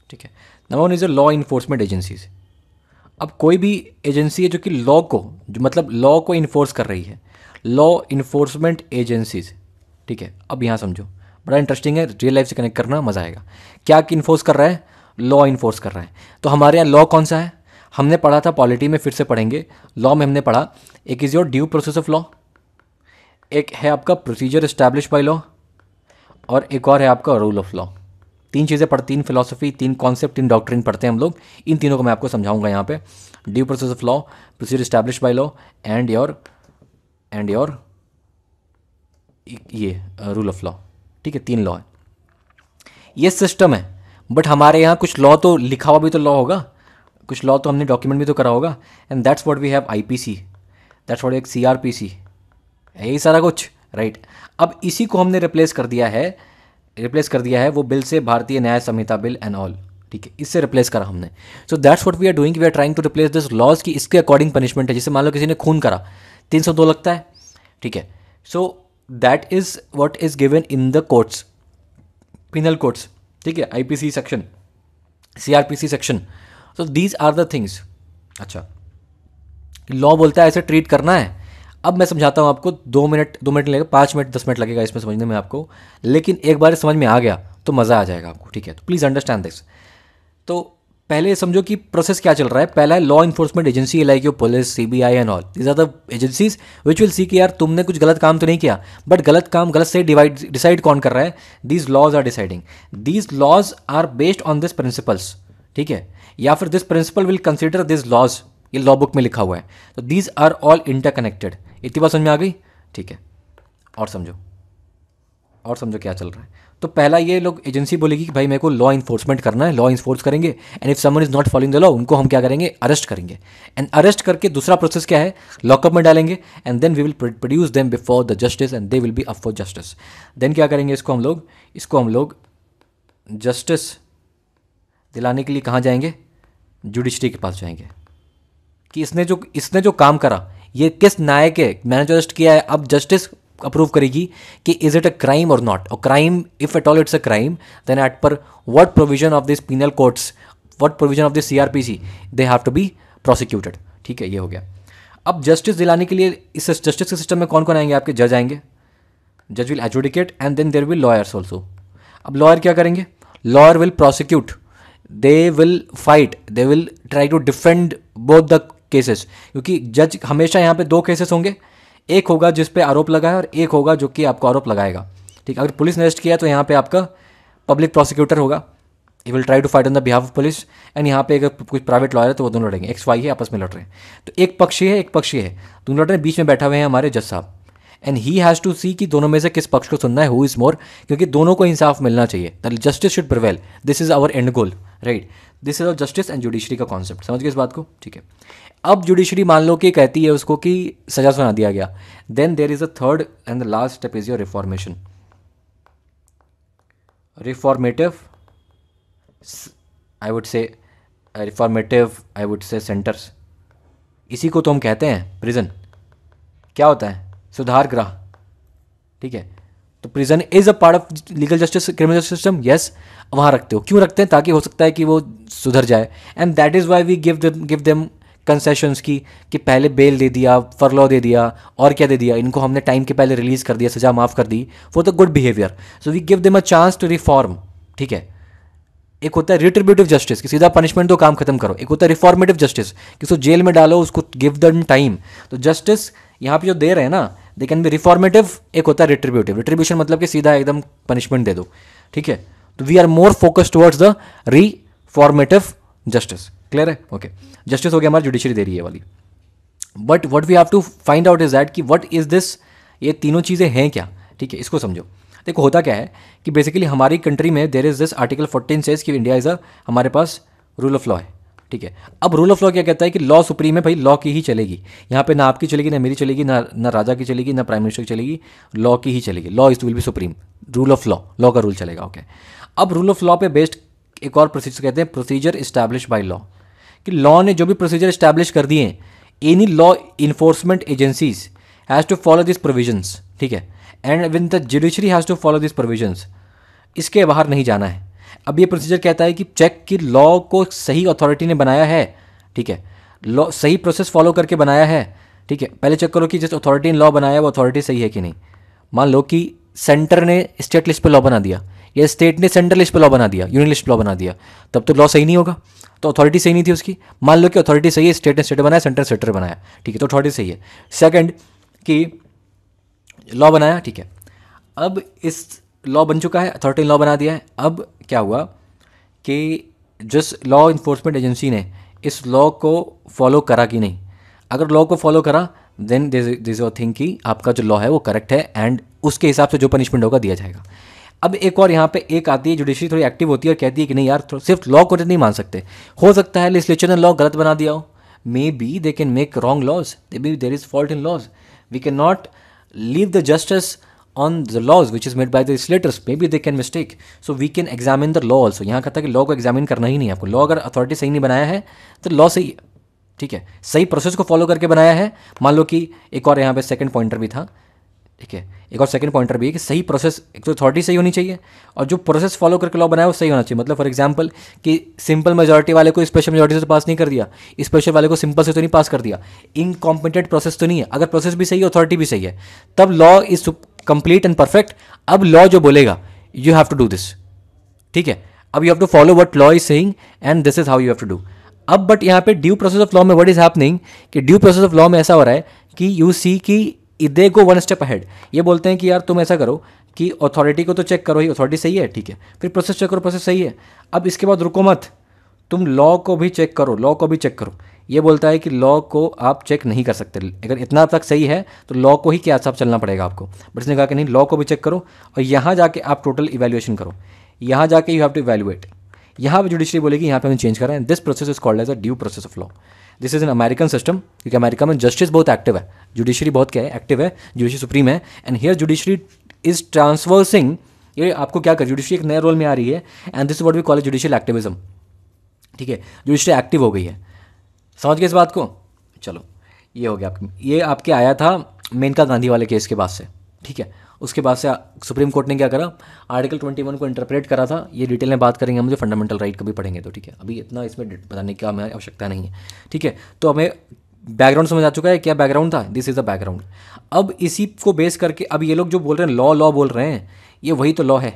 ठीक है number one is your law enforcement agencies अब कोई भी एजेंसी है जो कि लॉ को जो मतलब लॉ को इन्फोर्स कर रही है लॉ इन्फोर्समेंट एजेंसीज ठीक है अब यहाँ समझो बड़ा इंटरेस्टिंग है रियल लाइफ से कनेक्ट करना मज़ा आएगा क्या इन्फोर्स कर रहा है लॉ इन्फोर्स कर रहा है तो हमारे यहाँ लॉ कौन सा है हमने पढ़ा था पॉलिटी में फिर से पढ़ेंगे लॉ में हमने पढ़ा एक is your due process of law एक है आपका प्रोसीजर इस्टेब्लिश बाई लॉ और एक और है आपका रूल ऑफ लॉ तीन चीज़ें पढ़ तीन फिलोसफी तीन कॉन्सेप्ट तीन डॉक्ट्रिन पढ़ते हैं हम लोग इन तीनों को मैं आपको समझाऊंगा यहाँ पे due process of law procedure established by law and your and your ये रूल ऑफ लॉ ठीक है तीन लॉ है ये सिस्टम है बट हमारे यहाँ कुछ लॉ तो लिखा हुआ भी तो लॉ होगा कुछ लॉ तो हमने डॉक्यूमेंट भी तो करा होगा and that's what we have I P C that's what एक सी आर पी सी यही सारा कुछ राइट right. अब इसी को हमने रिप्लेस कर दिया है रिप्लेस कर दिया है वो बिल से भारतीय न्याय संहिता बिल एंड ऑल ठीक है इससे रिप्लेस करा हमने so that's what we are doing we are trying to replace this laws की इसके अकॉर्डिंग पनिशमेंट है जैसे मान लो किसी ने खून करा तीन सौ दो लगता है ठीक है so that is what is given in the courts penal courts ठीक है I P C section C R P C section so these are the things अच्छा लॉ बोलता है ऐसे ट्रीट करना है अब मैं समझाता हूँ आपको दो मिनट दो मिनट लगेगा पाँच मिनट दस मिनट लगेगा इसमें समझने में आपको लेकिन एक बार समझ में आ गया तो मज़ा आ जाएगा आपको ठीक है तो प्लीज़ अंडरस्टैंड दिस तो पहले समझो कि प्रोसेस क्या चल रहा है पहला है law enforcement agency like your police C B I and all this are the agencies which will see कि यार तुमने कुछ गलत काम तो नहीं किया बट गलत काम गलत से डिवाइड डिसाइड कौन कर रहा है these laws are deciding these laws are based on this principles ठीक है या फिर this principle will consider this laws ये लॉ बुक में लिखा हुआ है तो दीज आर ऑल इंटरकनेक्टेड इतनी बात समझ में आ गई ठीक है और समझो और समझो क्या चल रहा है तो पहला ये लोग एजेंसी बोलेगी कि भाई मेरे को लॉ इन्फोर्समेंट करना है लॉ इन्फोर्स करेंगे and if someone is not following the law उनको हम क्या करेंगे अरेस्ट करेंगे एंड अरेस्ट करके दूसरा प्रोसेस क्या है लॉकअप में डालेंगे and then we will produce them before the justice and they will be up for justice then क्या करेंगे इसको हम लोग इसको हम लोग जस्टिस दिलाने के लिए कहाँ जाएंगे जुडिशरी के पास जाएंगे कि इसने जो इसने जो काम करा ये किस न्याय के मैंने जो जस्ट किया है अब जस्टिस अप्रूव करेगी कि is it a crime or not or crime if at all it's a crime then at पर what provision of this penal courts what provision of this C R P C they have to be prosecuted ठीक है ये हो गया अब justice दिलाने के लिए इस जस्टिस के सिस्टम में कौन कौन आएंगे आपके जज आएंगे जज will adjudicate and then there will lawyers also अब लॉयर क्या करेंगे lawyer will prosecute they will fight they will try to defend both the cases क्योंकि जज हमेशा यहाँ पे दो केसेस होंगे एक होगा जिस पे आरोप लगा है और एक होगा जो कि आपको आरोप लगाएगा ठीक अगर पुलिस ने अरेस्ट किया तो यहाँ पे आपका पब्लिक प्रोसिक्यूटर होगा he will try to fight on the behalf of police and यहाँ पे अगर कुछ प्राइवेट लॉयर है तो वो दोनों लड़ेंगे एक्स वाई है आपस में लड़ रहे हैं तो एक पक्षी है एक पक्षी है दोनों लड़ रहे हैं बीच में बैठा हुए हैं हमारे जज साहब and he has to see कि दोनों में से किस पक्ष को सुनना है हु इज़ मोर क्योंकि दोनों को इंसाफ मिलना चाहिए justice should prevail this is our end goal right this is of justice and judiciary का कॉन्सेप्ट समझ गए इस बात को ठीक है अब जुडिशरी मान लो कि कहती है उसको कि सजा सुना दिया गया then there is a third and the last step is your reformation reformative I would say reformative I would say centers इसी को तो हम कहते हैं प्रिजन क्या होता है सुधार ग्रह ठीक है तो prison is a part of legal justice criminal justice system yes वहाँ रखते हो क्यों रखते हैं ताकि हो सकता है कि वो सुधर जाए and that is why we give give them concessions की कि पहले बेल दे दिया फरलॉ दे दिया और क्या दे दिया इनको हमने टाइम के पहले रिलीज़ कर दिया सजा माफ़ कर दी for the good behaviour so we give them a chance to reform ठीक है एक होता है रिट्रीब्यूटिव जस्टिस कि सीधा पनिशमेंट तो काम खत्म करो एक होता है रिफॉर्मेटिव जस्टिस कि उसको जेल में डालो उसको गिव दम टाइम तो जस्टिस यहाँ पे जो दे रहे हैं ना दे कैन बी रिफॉर्मेटिव एक होता है रिट्रीब्यूटिव रिट्रीब्यूशन मतलब कि सीधा एकदम पनिशमेंट दे दो ठीक है तो we are more focus towards the reformative justice clear है ओके जस्टिस हो गया हमारी जुडिशरी दे रही है वाली but what we have to find out is that कि वट इज़ दिस ये तीनों चीज़ें हैं क्या ठीक है इसको समझो देखो होता क्या है कि बेसिकली हमारी कंट्री में there is this article fourteen says कि इंडिया इज़ अ हमारे पास रूल ऑफ लॉ है ठीक है अब रूल ऑफ लॉ क्या कहता है कि लॉ सुप्रीम है भाई लॉ की ही चलेगी यहाँ पे ना आपकी चलेगी ना मेरी चलेगी ना ना राजा की चलेगी ना प्राइम मिनिस्टर की चलेगी लॉ की ही चलेगी law is will be supreme rule of law law का रूल चलेगा ओके अब रूल ऑफ लॉ पे बेस्ड एक और प्रोसीजर कहते हैं प्रोसीजर इस्टेब्लिश बाई लॉ कि लॉ ने जो भी प्रोसीजर इस्टेब्लिश कर दिए any law enforcement agencies has to follow this provisions ठीक है and when the judiciary has to follow this provisions इसके बाहर नहीं जाना है अब ये प्रोसीजर कहता है कि चेक की लॉ को सही अथॉरिटी ने बनाया है ठीक है लॉ सही प्रोसेस फॉलो करके बनाया है ठीक है पहले चेक करो कि जिस अथॉरिटी ने लॉ बनाया वो अथॉरिटी सही है कि नहीं मान लो कि सेंटर ने स्टेट लिस्ट पर लॉ बना दिया या स्टेट ने सेंट्रल लिस्ट पर लॉ बना दिया यूनियन लिस्ट लॉ बना दिया तब तो लॉ सही नहीं होगा तो अथॉरिटी सही नहीं थी उसकी मान लो कि अथॉरिटी सही है स्टेट ने स्टेट बनाया सेंटर सेंटर बनाया ठीक है तो अथॉरिटी सही है सेकेंड कि लॉ बनाया ठीक है अब इस लॉ बन चुका है अथॉरिटी लॉ बना दिया है अब क्या हुआ कि जिस लॉ इन्फोर्समेंट एजेंसी ने इस लॉ को फॉलो करा कि नहीं अगर लॉ को फॉलो करा देन दिस योर थिंक कि आपका जो लॉ है वो करेक्ट है एंड उसके हिसाब से जो पनिशमेंट होगा दिया जाएगा अब एक और यहाँ पे एक आती है जुडिशरी थोड़ी एक्टिव होती है और कहती है कि नहीं यार सिर्फ लॉ को नहीं मान सकते हो सकता है लेजिस्लेचर ने लॉ गलत बना दिया हो may be they can make wrong laws they be there is fault in laws we can not leave the justice on the laws which is made by the letters may be they can mistake so we can examine the law also यहाँ कहता है कि law को examine करना ही नहीं आपको law अगर authority सही नहीं बनाया है तो लॉ सही है ठीक है सही प्रोसेस को फॉलो करके बनाया है मान लो कि एक और यहाँ पे सेकंड पॉइंटर भी था ठीक है एक और सेकंड पॉइंटर भी है कि सही प्रोसेस एक तो अथॉरिटी सही होनी चाहिए और जो प्रोसेस फॉलो करके लॉ बनाया वो सही होना चाहिए मतलब फॉर एग्जाम्पल कि सिंपल मेजोरिटी वाले को स्पेशल मेजोरिटी से पास नहीं कर दिया स्पेशल वाले को सिंपल से तो नहीं पास कर दिया इनकॉम्पिटेंट प्रोसेस तो नहीं है अगर प्रोसेस भी सही है अथॉरिटी भी सही है तब law is complete and perfect अब लॉ जो बोलेगा you have to do this ठीक है अब you have to follow what law is saying and this is how you have to do अब बट यहाँ पे ड्यू प्रोसेस ऑफ लॉ में वट इज हैपनिंग कि ड्यू प्रोसेस ऑफ लॉ में ऐसा हो रहा है कि यू सी की they go one step ahead ये बोलते हैं कि यार तुम ऐसा करो कि अथॉरिटी को तो चेक करो ही अथॉरिटी सही है ठीक है फिर प्रोसेस चेक करो प्रोसेस सही है अब इसके बाद रुको मत तुम लॉ को भी चेक करो लॉ को भी चेक करो ये बोलता है कि लॉ को आप चेक नहीं कर सकते अगर इतना तक सही है तो लॉ को ही क्या साहब चलना पड़ेगा आपको बट इसने कहा कि नहीं लॉ को भी चेक करो और यहाँ जाके आप टोटल इवेल्युएशन करो यहाँ जाके यू हैव टू इवेल्युएट यहाँ पर जुडिशरी बोलेगी यहाँ पे हम चेंज कर रहे हैं this process is called as a due process of law this is an American system क्योंकि अमेरिका में जस्टिस बहुत एक्टिव है जुडिशरी बहुत क्या है एक्टिव है जुडिशरी सुप्रीम है and here judiciary is traversing ये आपको क्या कर जुडिशरी एक नए रोल में आ रही है and this what we call judicial activism ठीक है जुडिशरी एक्टिव हो गई है समझ गए इस बात को चलो ये हो गया आपकी ये आपके आया था मेनका गांधी वाले केस के बाद से ठीक है उसके बाद से सुप्रीम कोर्ट ने क्या करा आर्टिकल 21 को इंटरप्रेट करा था ये डिटेल में बात करेंगे हम जो फंडामेंटल राइट कभी पढ़ेंगे तो ठीक है अभी इतना इसमें बताने की हमें आवश्यकता नहीं है ठीक है तो हमें बैकग्राउंड समझ आ चुका है क्या बैकग्राउंड था दिस इज़ अ बैकग्राउंड अब इसी को बेस करके अब ये लोग जो बोल रहे हैं लॉ लॉ बोल रहे हैं ये वही तो लॉ है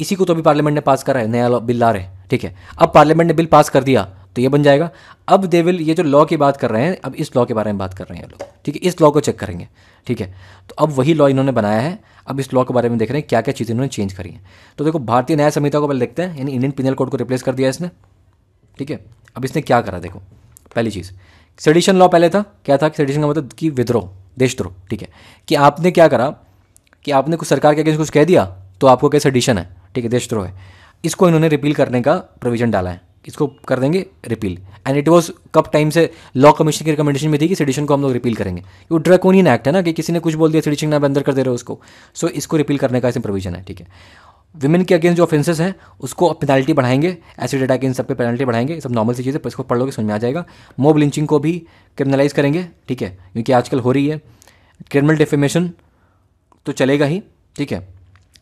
इसी को तो अभी पार्लियामेंट ने पास करा है नया बिल ला रहे ठीक है अब पार्लियामेंट ने बिल पास कर दिया तो ये बन जाएगा अब दे विल ये जो लॉ की बात कर रहे हैं अब इस लॉ के बारे में बात कर रहे हैं लोग ठीक है इस लॉ को चेक करेंगे ठीक है तो अब वही लॉ इन्होंने बनाया है अब इस लॉ के बारे में देख रहे हैं क्या क्या चीज़ें इन्होंने चेंज करी हैं तो देखो भारतीय न्याय संहिता को पहले देखते हैं यानी इंडियन पिनल कोड को रिप्लेस कर दिया इसने ठीक है अब इसने क्या करा देखो पहली चीज़ सेडिशन लॉ पहले था क्या था सेडिशन का मतलब कि विद्रोह देशद्रोह ठीक है कि आपने क्या करा कि आपने कुछ सरकार के अगेंस्ट कुछ कह दिया तो आपको क्या सेडिशन है ठीक है देशद्रोह है इसको इन्होंने रिपील करने का प्रोविजन डाला है इसको कर देंगे रिपील एंड इट वॉज कब टाइम से लॉ कमीशन की रिकमेंडेशन में थी कि सेडिशन को हम लोग रिपील करेंगे वो ड्रैकोनियन एक्ट है ना कि किसी ने कुछ बोल दिया सेडिशन आप अंदर कर दे रहे हो उसको सो so, इसको रिपील करने का ऐसे प्रोविजन है ठीक है वुमेन के अगेंस्ट जो ऑफेंसेस हैं उसको पेनल्टी बढ़ाएंगे एसिड अटैक इन सब पे पेनल्टी बढ़ाएंगे सब नॉर्मल सी चीज़ें इसको पढ़ लोगे समझ में आ जाएगा मोब लिंचिंग को भी क्रिमिनलाइज करेंगे ठीक है क्योंकि आजकल हो रही है क्रिमिनल डिफेमेशन तो चलेगा ही ठीक है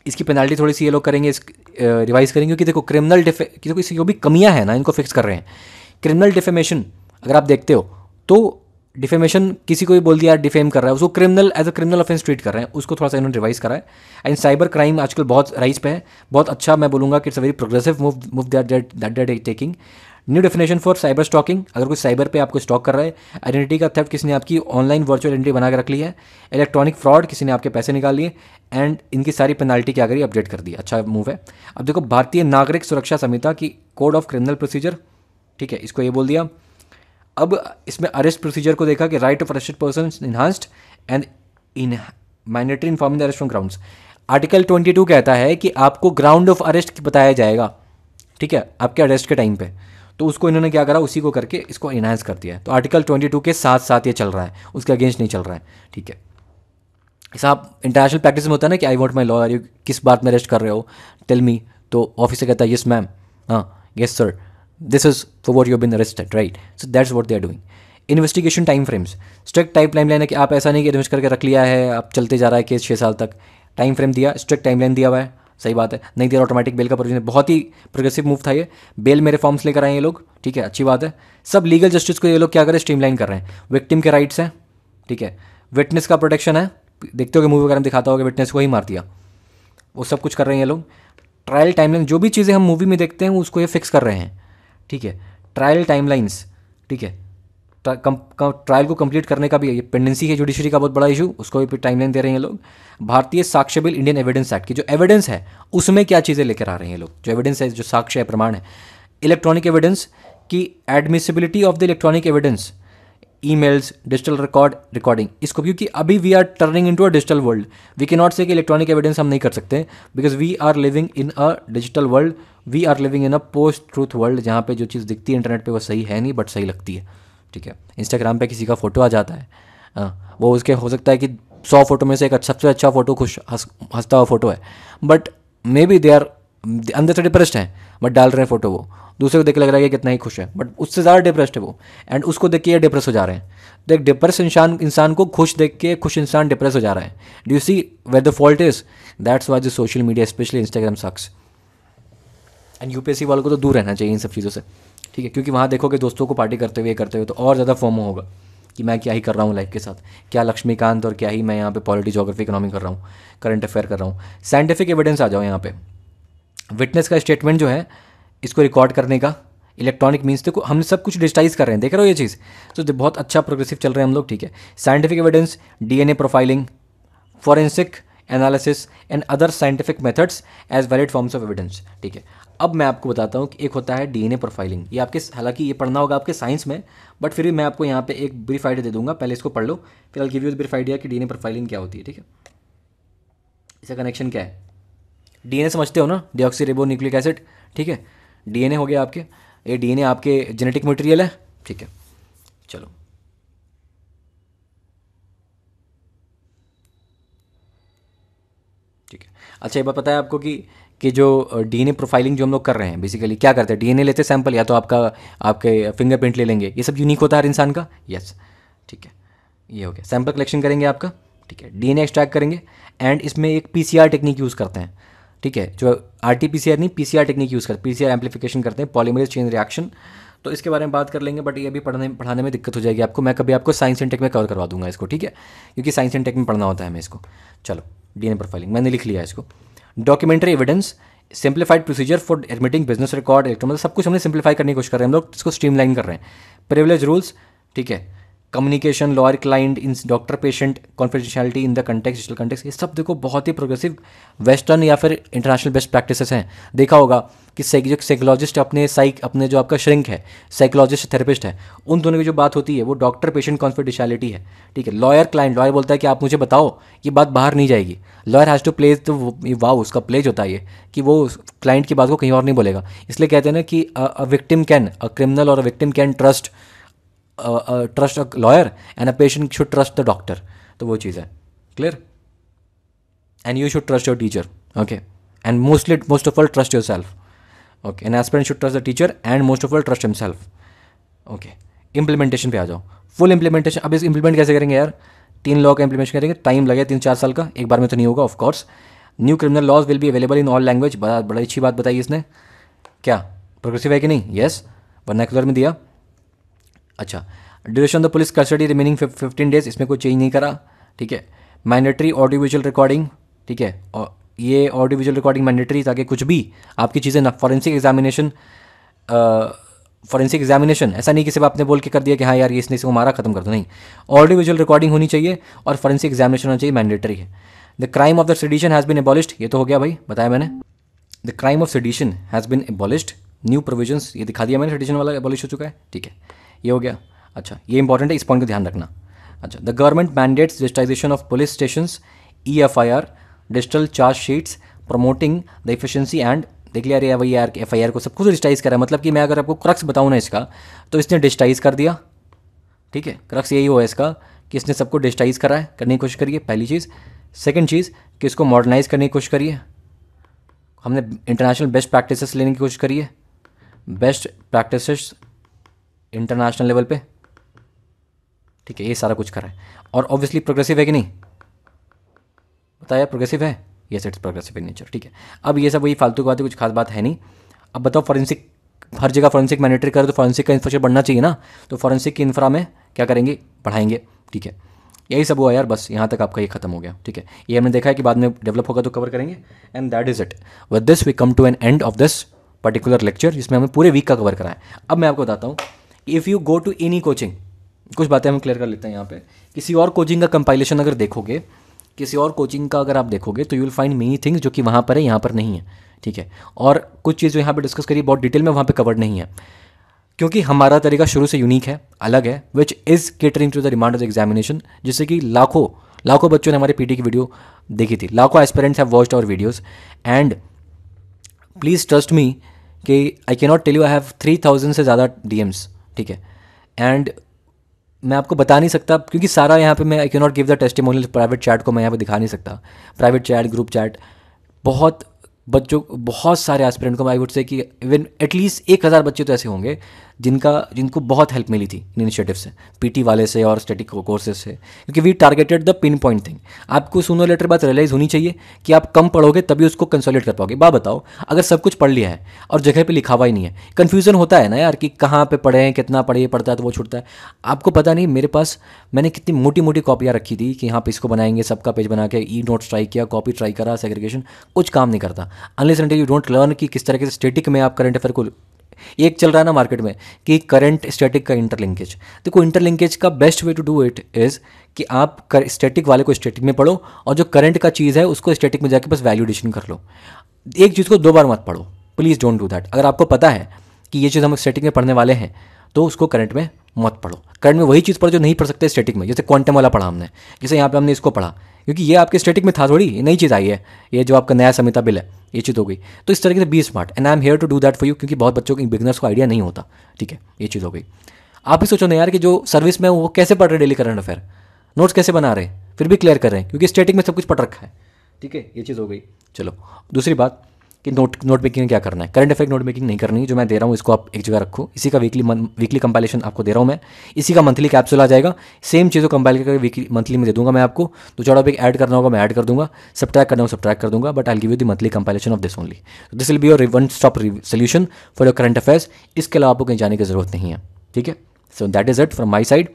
इसकी पेनल्टी थोड़ी सी ये लोग करेंगे इस रिवाइज करेंगे क्योंकि देखो क्रिमिनल डिफे देखो इसकी जो भी कमियां हैं ना इनको फिक्स कर रहे हैं क्रिमिनल डिफेमेशन अगर आप देखते हो तो डिफेमेशन किसी को भी बोल दिया डिफेम कर रहा है उसको criminal as a criminal offence treat कर रहे हैं उसको थोड़ा सा इन्होंने रिवाइज करा है एंड साइबर क्राइम आजकल बहुत राइज पे है बहुत अच्छा मैं बोलूँगा कि it's very progressive move move that that that that taking new definition for cyber stalking अगर कोई साइबर पे आपको स्टॉक कर रहा है आइडेंटिटी का थेफ्ट किसी ने आपकी ऑनलाइन वर्चुअल एंट्री बना के रख ली है इलेक्ट्रॉनिक फ्रॉड किसी ने आपके पैसे निकाल लिए एंड इनकी सारी पेनाल्टी क्या करी अपडेट कर दी अच्छा मूव है अब देखो भारतीय नागरिक सुरक्षा संहिता की कोड ऑफ क्रिमिनल प्रोसीजर ठीक है इसको ये बोल दिया अब इसमें अरेस्ट प्रोसीजर को देखा कि right of arrested person enhanced and in mandatory informing the arrest from ground article two कहता है कि आपको ग्राउंड ऑफ अरेस्ट बताया जाएगा ठीक है आपके अरेस्ट के टाइम पे तो उसको इन्होंने क्या करा उसी को करके इसको इन्हांस कर दिया है तो आर्टिकल ट्वेंटी टू के साथ साथ ये चल रहा है उसके अगेंस्ट नहीं चल रहा है ठीक है साहब इंटरनेशनल प्रैक्टिस में होता है ना कि I want my law you किस बात में अरेस्ट कर रहे हो टेल मी तो ऑफिसर कहता है यस मैम हाँ yes sir this is for what you been arrested right so that's what they are doing investigation time frames strict time line line है कि आप ऐसा नहीं कि इन्वेस्ट करके रख लिया है आप चलते जा रहा है केस छः साल तक टाइम फ्रेम दिया स्ट्रिक्ट टाइम लाइन दिया हुआ है सही बात है नहीं दे ऑटोमेटिक बेल का प्रोविजन बहुत ही प्रोग्रेसिव मूव था ये बेल मेरे फॉर्म्स लेकर आए ये लोग ठीक है अच्छी बात है सब लीगल जस्टिस को ये लोग क्या करें स्ट्रीमलाइन कर रहे हैं विक्टिम के राइट्स हैं ठीक है विटनेस का प्रोटेक्शन है देखते हो मूवी वगैरह में दिखाता होगा विटनेस को ही मार दिया वो सब कुछ कर रहे हैं ये लोग ट्रायल टाइमलाइन जो भी चीज़ें हम मूवी में देखते हैं उसको ये फिक्स कर रहे हैं ठीक है ट्रायल टाइमलाइंस ठीक है ट्रायल को कंप्लीट करने का भी है ये पेंडेंसी है जुडिशरी का बहुत बड़ा इशू उसको भी टाइम लाइन दे रहे हैं लोग भारतीय साक्ष्य बिल इंडियन एविडेंस एक्ट की जो एविडेंस है उसमें क्या चीज़ें लेकर आ रहे हैं लोग जो एविडेंस है जो साक्ष्य है प्रमाण है इलेक्ट्रॉनिक एविडेंस की admissibility of the electronic evidence emails digital record recording इसको क्योंकि अभी we are turning into a digital world we can not say कि इलेक्ट्रॉनिक एविडेंस हम नहीं कर सकते because we are living in a digital world we are living in a post truth world जहाँ पे जो चीज़ दिखती है इंटरनेट पे वो सही है नहीं बट सही लगती है ठीक है इंस्टाग्राम पे किसी का फ़ोटो आ जाता है आ, हाँ, वो उसके हो सकता है कि सौ फोटो में से एक सबसे अच्छा फ़ोटो खुश हंसता हुआ फोटो है but may be they are अंदर से डिप्रेस्ड है बट डाल रहे हैं फोटो वो दूसरे को देख लग रहा है कि कितना ही खुश है बट उससे ज़्यादा डिप्रेस्ड है वो एंड उसको देख के ये डिप्रेस हो जा रहे हैं तो एक डिप्रेस इंसान इंसान को खुश देख के खुश इंसान डिप्रेस हो जा रहा है do you see where the fault is that's why the social media specially Instagram sucks and UPSC वालों को तो दूर रहना चाहिए इन सब चीज़ों से ठीक है क्योंकि वहाँ देखोगे दोस्तों को पार्टी करते हुए करते हुए तो और ज़्यादा फॉर्मो होगा कि मैं क्या ही कर रहा हूँ लाइफ के साथ क्या लक्ष्मीकांत और क्या ही मैं यहाँ पे पॉलिटी जोग्राफी इकोनॉमी कर रहा हूँ करंट अफेयर कर रहा हूँ साइंटिफिक एविडेंस आ जाओ यहाँ पे विटनेस का स्टेटमेंट जो है इसको रिकॉर्ड करने का इलेक्ट्रॉनिक मीन्स देखो हमने सब कुछ डिजिटाइज कर रहे हैं देख रहे हो ये चीज़ तो बहुत अच्छा प्रोग्रेसिव चल रहे हैं हम लोग ठीक है scientific evidence DNA profiling forensic analysis and other scientific methods as valid forms of evidence ठीक है अब मैं आपको बताता हूँ कि एक होता है डीएनए प्रोफाइलिंग ये आपके हालांकि ये पढ़ना होगा आपके साइंस में बट फिर भी मैं आपको यहाँ पे एक ब्रीफ आइडिया दे दूंगा पहले इसको पढ़ लो फिर I give you brief idea कि डीएनए प्रोफाइलिंग क्या होती है ठीक है इसका कनेक्शन क्या है डीएनए समझते हो ना डिऑक्सी रेबो न्यूक्लिक एसिड ठीक है डीएनए हो गया आपके ये डीएनए आपके जेनेटिक मटेरियल है ठीक है चलो ठीक है अच्छा ये बात पता है आपको कि कि जो डीएनए प्रोफाइलिंग जो हम लोग कर रहे हैं बेसिकली क्या करते हैं डीएनए लेते सैंपल या तो आपका आपके फिंगरप्रिंट ले लेंगे ये सब यूनिक होता है हर इंसान का यस ठीक है ये हो गया सैंपल कलेक्शन करेंगे आपका ठीक है डीएनए एक्सट्रैक्ट करेंगे एंड इसमें एक पीसीआर टेक्निक यूज़ करते हैं ठीक है जो R T P C R नहीं P C R technique use करते पी सी आर एम्पलीफिकेशन करते हैं पॉलीमरेज चेन रिएक्शन तो इसके बारे में बात कर लेंगे बट ये अभी पढ़ने पढ़ाने में दिक्कत हो जाएगी आपको मैं कभी आपको साइंस एंड टेक में कवर करवा दूंगा इसको ठीक है क्योंकि साइंस एंड टेक में पढ़ना होता है हमें इसको चलो डी एन प्रोफाइलिंग मैंने लिख लिया इसको documentary evidence simplified procedure for admitting business record electronic सब कुछ हमने सिंप्लीफाई करने की कोशिश कर रहे हैं हम लोग इसको स्ट्रीमलाइन कर रहे हैं प्रिविलेज रूल्स ठीक है communication lawyer client in doctor patient confidentiality in the context digital context ये सब देखो बहुत ही प्रोग्रेसिव वेस्टर्न या फिर इंटरनेशनल बेस्ट प्रैक्टिसेस हैं देखा होगा कि जो साइकोलॉजिस्ट अपने साइक अपने जो आपका श्रिंक है साइकोलॉजिस्ट थेरेपिस्ट है उन दोनों की जो बात होती है वो डॉक्टर पेशेंट कॉन्फिडेंशियलिटी है ठीक है लॉयर क्लाइंट लॉयर बोलता है कि आप मुझे बताओ ये बात बाहर नहीं जाएगी लॉयर हैज़ टू प्लेज तो वाव उसका प्लेज होता है ये कि वो क्लाइंट की बात को कहीं और नहीं बोलेगा इसलिए कहते हैं ना कि a victim can a criminal or a victim can trust trust a lawyer and a patient should trust the doctor तो वो चीज़ है clear and you should trust your teacher okay and mostly most of all trust yourself okay an aspirant should trust the teacher and most of all trust himself okay implementation पे आ जाओ full implementation अब इस implement कैसे करेंगे यार तीन law का इंप्लीमेंट करेंगे टाइम लगे तीन चार साल का एक बार में तो नहीं होगा of course new criminal laws will भी अवेलेबल इन ऑल लैंग्वेज बड़ा बड़ी अच्छी बात बताई इसने क्या प्रोग्रेसिव है कि नहीं येस yes. वर्नाकुलर में दिया अच्छा duration of the police custody remaining fifteen days इसमें कोई चेंज नहीं करा ठीक है मैंडेटरी ऑडियो विजुअल रिकॉर्डिंग ठीक है और ये ऑडियो विजुअल रिकॉर्डिंग मैंडेटरी ताकि कुछ भी आपकी चीज़ें ना फॉरेंसिक एग्जामिनेशन फॉरेंसिक एग्जामिनेशन ऐसा नहीं कि सिर्फ आपने बोल के कर दिया कि हाँ यार ये इसने इसको मारा खत्म कर दो नहीं ऑडियो विजुअल रिकॉर्डिंग होनी चाहिए और फॉरेंसिक एग्जामिनेशन होना चाहिए मैंडेटरी है the crime of the sedition has been abolished ये तो हो गया भाई बताया मैंने the crime of sedition has been abolished new provision ये दिखा दिया मैंने सडिशन वाला एबॉलिश हो चुका है ठीक है ये हो गया अच्छा ये इंपॉर्टेंट है इस पॉइंट को ध्यान रखना अच्छा the government mandates digitization of police station E F I R digital charge sheets promoting the efficiency and देख लिया वही आर एफ आई आर को सब कुछ डिजिटाइज करा मतलब कि मैं अगर आपको क्रक्स बताऊँ ना इसका तो इसने डिजिटाइज कर दिया ठीक है क्रक्स यही हुआ इसका कि इसने सबको डिजिटाइज करा है करने की कोशिश करिए पहली चीज़ सेकेंड चीज़ कि इसको मॉडर्नाइज करने की कोशिश करिए हमने इंटरनेशनल बेस्ट प्रैक्टिसेस लेने की कोशिश करी है बेस्ट प्रैक्टिसेस इंटरनेशनल लेवल पे ठीक है ये सारा कुछ करा है और ऑब्वियसली प्रोग्रेसिव है कि नहीं बताया प्रोग्रेसिव है ये इट्स प्रोग्रेसिव इन नेचर ठीक है अब ये सब वही फालतू की बात है कुछ खास बात है नहीं अब बताओ फॉरेंसिक हर जगह फॉरेंसिक मैनेटरी करें तो फॉरेंसिक का इंफ्रास्ट्रक्चर बढ़ना चाहिए ना तो फॉरेंसिक की इंफ्रा में क्या करेंगे बढ़ाएंगे ठीक है यही सब हुआ यार बस यहाँ तक आपका ये खत्म हो गया ठीक है ये हमने देखा है कि बाद में डेवलप होगा तो कवर करेंगे and that is it with this we come to an end of this particular lecture जिसमें हमने पूरे वीक का कवर कराया अब मैं आपको बताता हूँ if you go to any coaching कुछ बातें हम क्लियर कर लेते हैं यहाँ पे किसी और कोचिंग का कंपाइलेशन अगर देखोगे किसी और कोचिंग का अगर आप देखोगे तो you will find many things जो कि वहाँ पर है यहाँ पर नहीं है ठीक है और कुछ चीज़ जो यहाँ पर डिस्कस करी बहुत डिटेल में वहाँ पर कवर्ड नहीं है क्योंकि हमारा तरीका शुरू से यूनिक है अलग है which is catering to the demand of the examination जिससे कि लाखों लाखों बच्चों ने हमारे पी की वीडियो देखी थी लाखों aspirants have watched our videos and please trust me कि I can not tell you I have three thousand से ज़्यादा डी एम्स ठीक है एंड मैं आपको बता नहीं सकता क्योंकि सारा यहाँ पे मैं I can not give the testimonial private chat को मैं यहाँ पे दिखा नहीं सकता प्राइवेट चैट ग्रुप चैट बहुत बच्चों बहुत सारे एस्पिरेंट को मैं आई वुड से कि इवन एटलीस्ट एक हज़ार बच्चे तो ऐसे होंगे जिनका जिनको बहुत हेल्प मिली थी इन इनिशिएटिव से पीटी वाले से और स्टेटिक कोर्सेज से क्योंकि we targeted the pin point thing आपको सुनो लेटर बात रियलाइज होनी चाहिए कि आप कम पढ़ोगे तभी उसको कंसोलिडेट कर पाओगे बा बताओ अगर सब कुछ पढ़ लिया है और जगह पर लिखा हुआ ही नहीं है कन्फ्यूजन होता है ना यार कि कहाँ पर पढ़े हैं कितना पढ़े पढ़ता है तो वो छूटता है आपको पता नहीं मेरे पास मैंने कितनी मोटी मोटी कॉपियाँ रखी थी कि यहाँ पर इसको बनाएंगे सबका पेज बना के ई नोट ट्राई किया कॉपी ट्राई करा सेग्रीगेशन कुछ काम नहीं करता अनलेस यू डोंट लर्न कि किस तरह के स्टेटिक में आप करंट अफेयर को ये एक चल रहा है ना मार्केट में कि करंट स्टैटिक का इंटरलिंकेज देखो इंटरलिंकेज का best way to do it is कि आप स्टैटिक वाले को स्टैटिक में पढ़ो और जो करंट का चीज़ है उसको स्टैटिक में जाके बस वैल्यूडेशन कर लो एक चीज़ को दो बार मत पढ़ो प्लीज़ डोंट डू दैट अगर आपको पता है कि ये चीज़ हम स्टैटिक में पढ़ने वाले हैं तो उसको करंट में मत पढ़ो करंट में वही चीज़ पढ़ो जो नहीं पढ़ सकते स्टैटिक में जैसे क्वांटम वाला पढ़ा हमने जैसे यहाँ पे हमने इसको पढ़ा क्योंकि ये आपके स्टेटिक में था थोड़ी नई चीज़ आई है ये जो आपका नया संहिता बिल है ये चीज़ हो गई तो इस तरीके से be smart and I am here to do that for you क्योंकि बहुत बच्चों के बिगनर्स को आइडिया नहीं होता ठीक है ये चीज़ हो गई आप ही सोचो ना यार कि जो सर्विस में वो कैसे पढ़ रहे डेली करंट अफेयर नोट्स कैसे बना रहे फिर भी क्लियर कर रहे हैं क्योंकि स्टेटिक में सब कुछ पट रखा है ठीक है ये चीज़ हो गई चलो दूसरी बात कि नोट नोट मेकिंग क्या करना है करंट अफेयर नोट मेकिंग नहीं करनी जो मैं दे रहा हूँ इसको आप एक जगह रखो इसी का वीकली वीकली कंपाइलेशन आपको दे रहा हूँ मैं इसी का मंथली कैप्सूल आ जाएगा सेम चीज़ को कंपाइल करके वीकली मंथली में दे दूंगा मैं आपको तो चार एक ऐड करना होगा मैं ऐड कर दूंगा ट्रैक करना होगा ट्रैक कर दूंगा but I give you the monthly compilation of this only this will be your one stop solution for your current affairs इसके अलावा आपको कहीं जाने की जरूरत नहीं है ठीक है so that is it from my side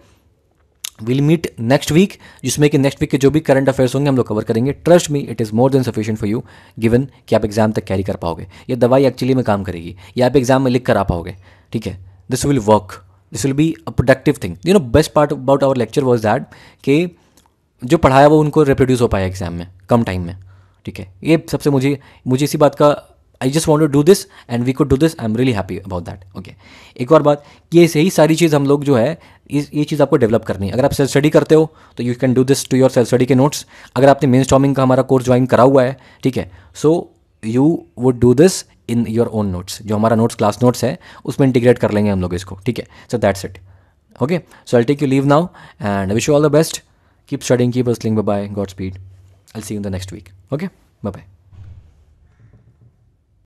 will meet next week जिसमें कि नेक्स्ट वीक के जो भी करंट अफेयर्स होंगे हम लोग कवर करेंगे trust me it is more than sufficient for you given कि आप एग्जाम तक कैरी कर पाओगे ये दवाई एक्चुअली में काम करेगी या आप एग्जाम में लिख कर आ पाओगे ठीक है this will work this will be a productive thing you know best part about our lecture was that कि जो पढ़ाया वो उनको रिप्रोड्यूस हो पाया एग्जाम में कम टाइम में ठीक है ये सबसे मुझे मुझे इसी बात का I just want to do this and we could do this I am really happy about that okay एक और बात कि ये सही सारी चीज़ हम लोग जो है ये चीज़ आपको डेवलप करनी है अगर आप सेल्फ स्टडी करते हो तो you can do this to your self study के नोट्स अगर आपने मेन स्टॉमिंग का हमारा कोर्स ज्वाइन करा हुआ है ठीक है so you would do this in your own notes जो हमारा नोट्स क्लास नोट्स है उसमें इंटीग्रेट कर लेंगे हम लोग इसको ठीक है so that's it okay so I take you leave now and wish you all the best keep studying keep hustling bye godspeed I see in the next week okay bye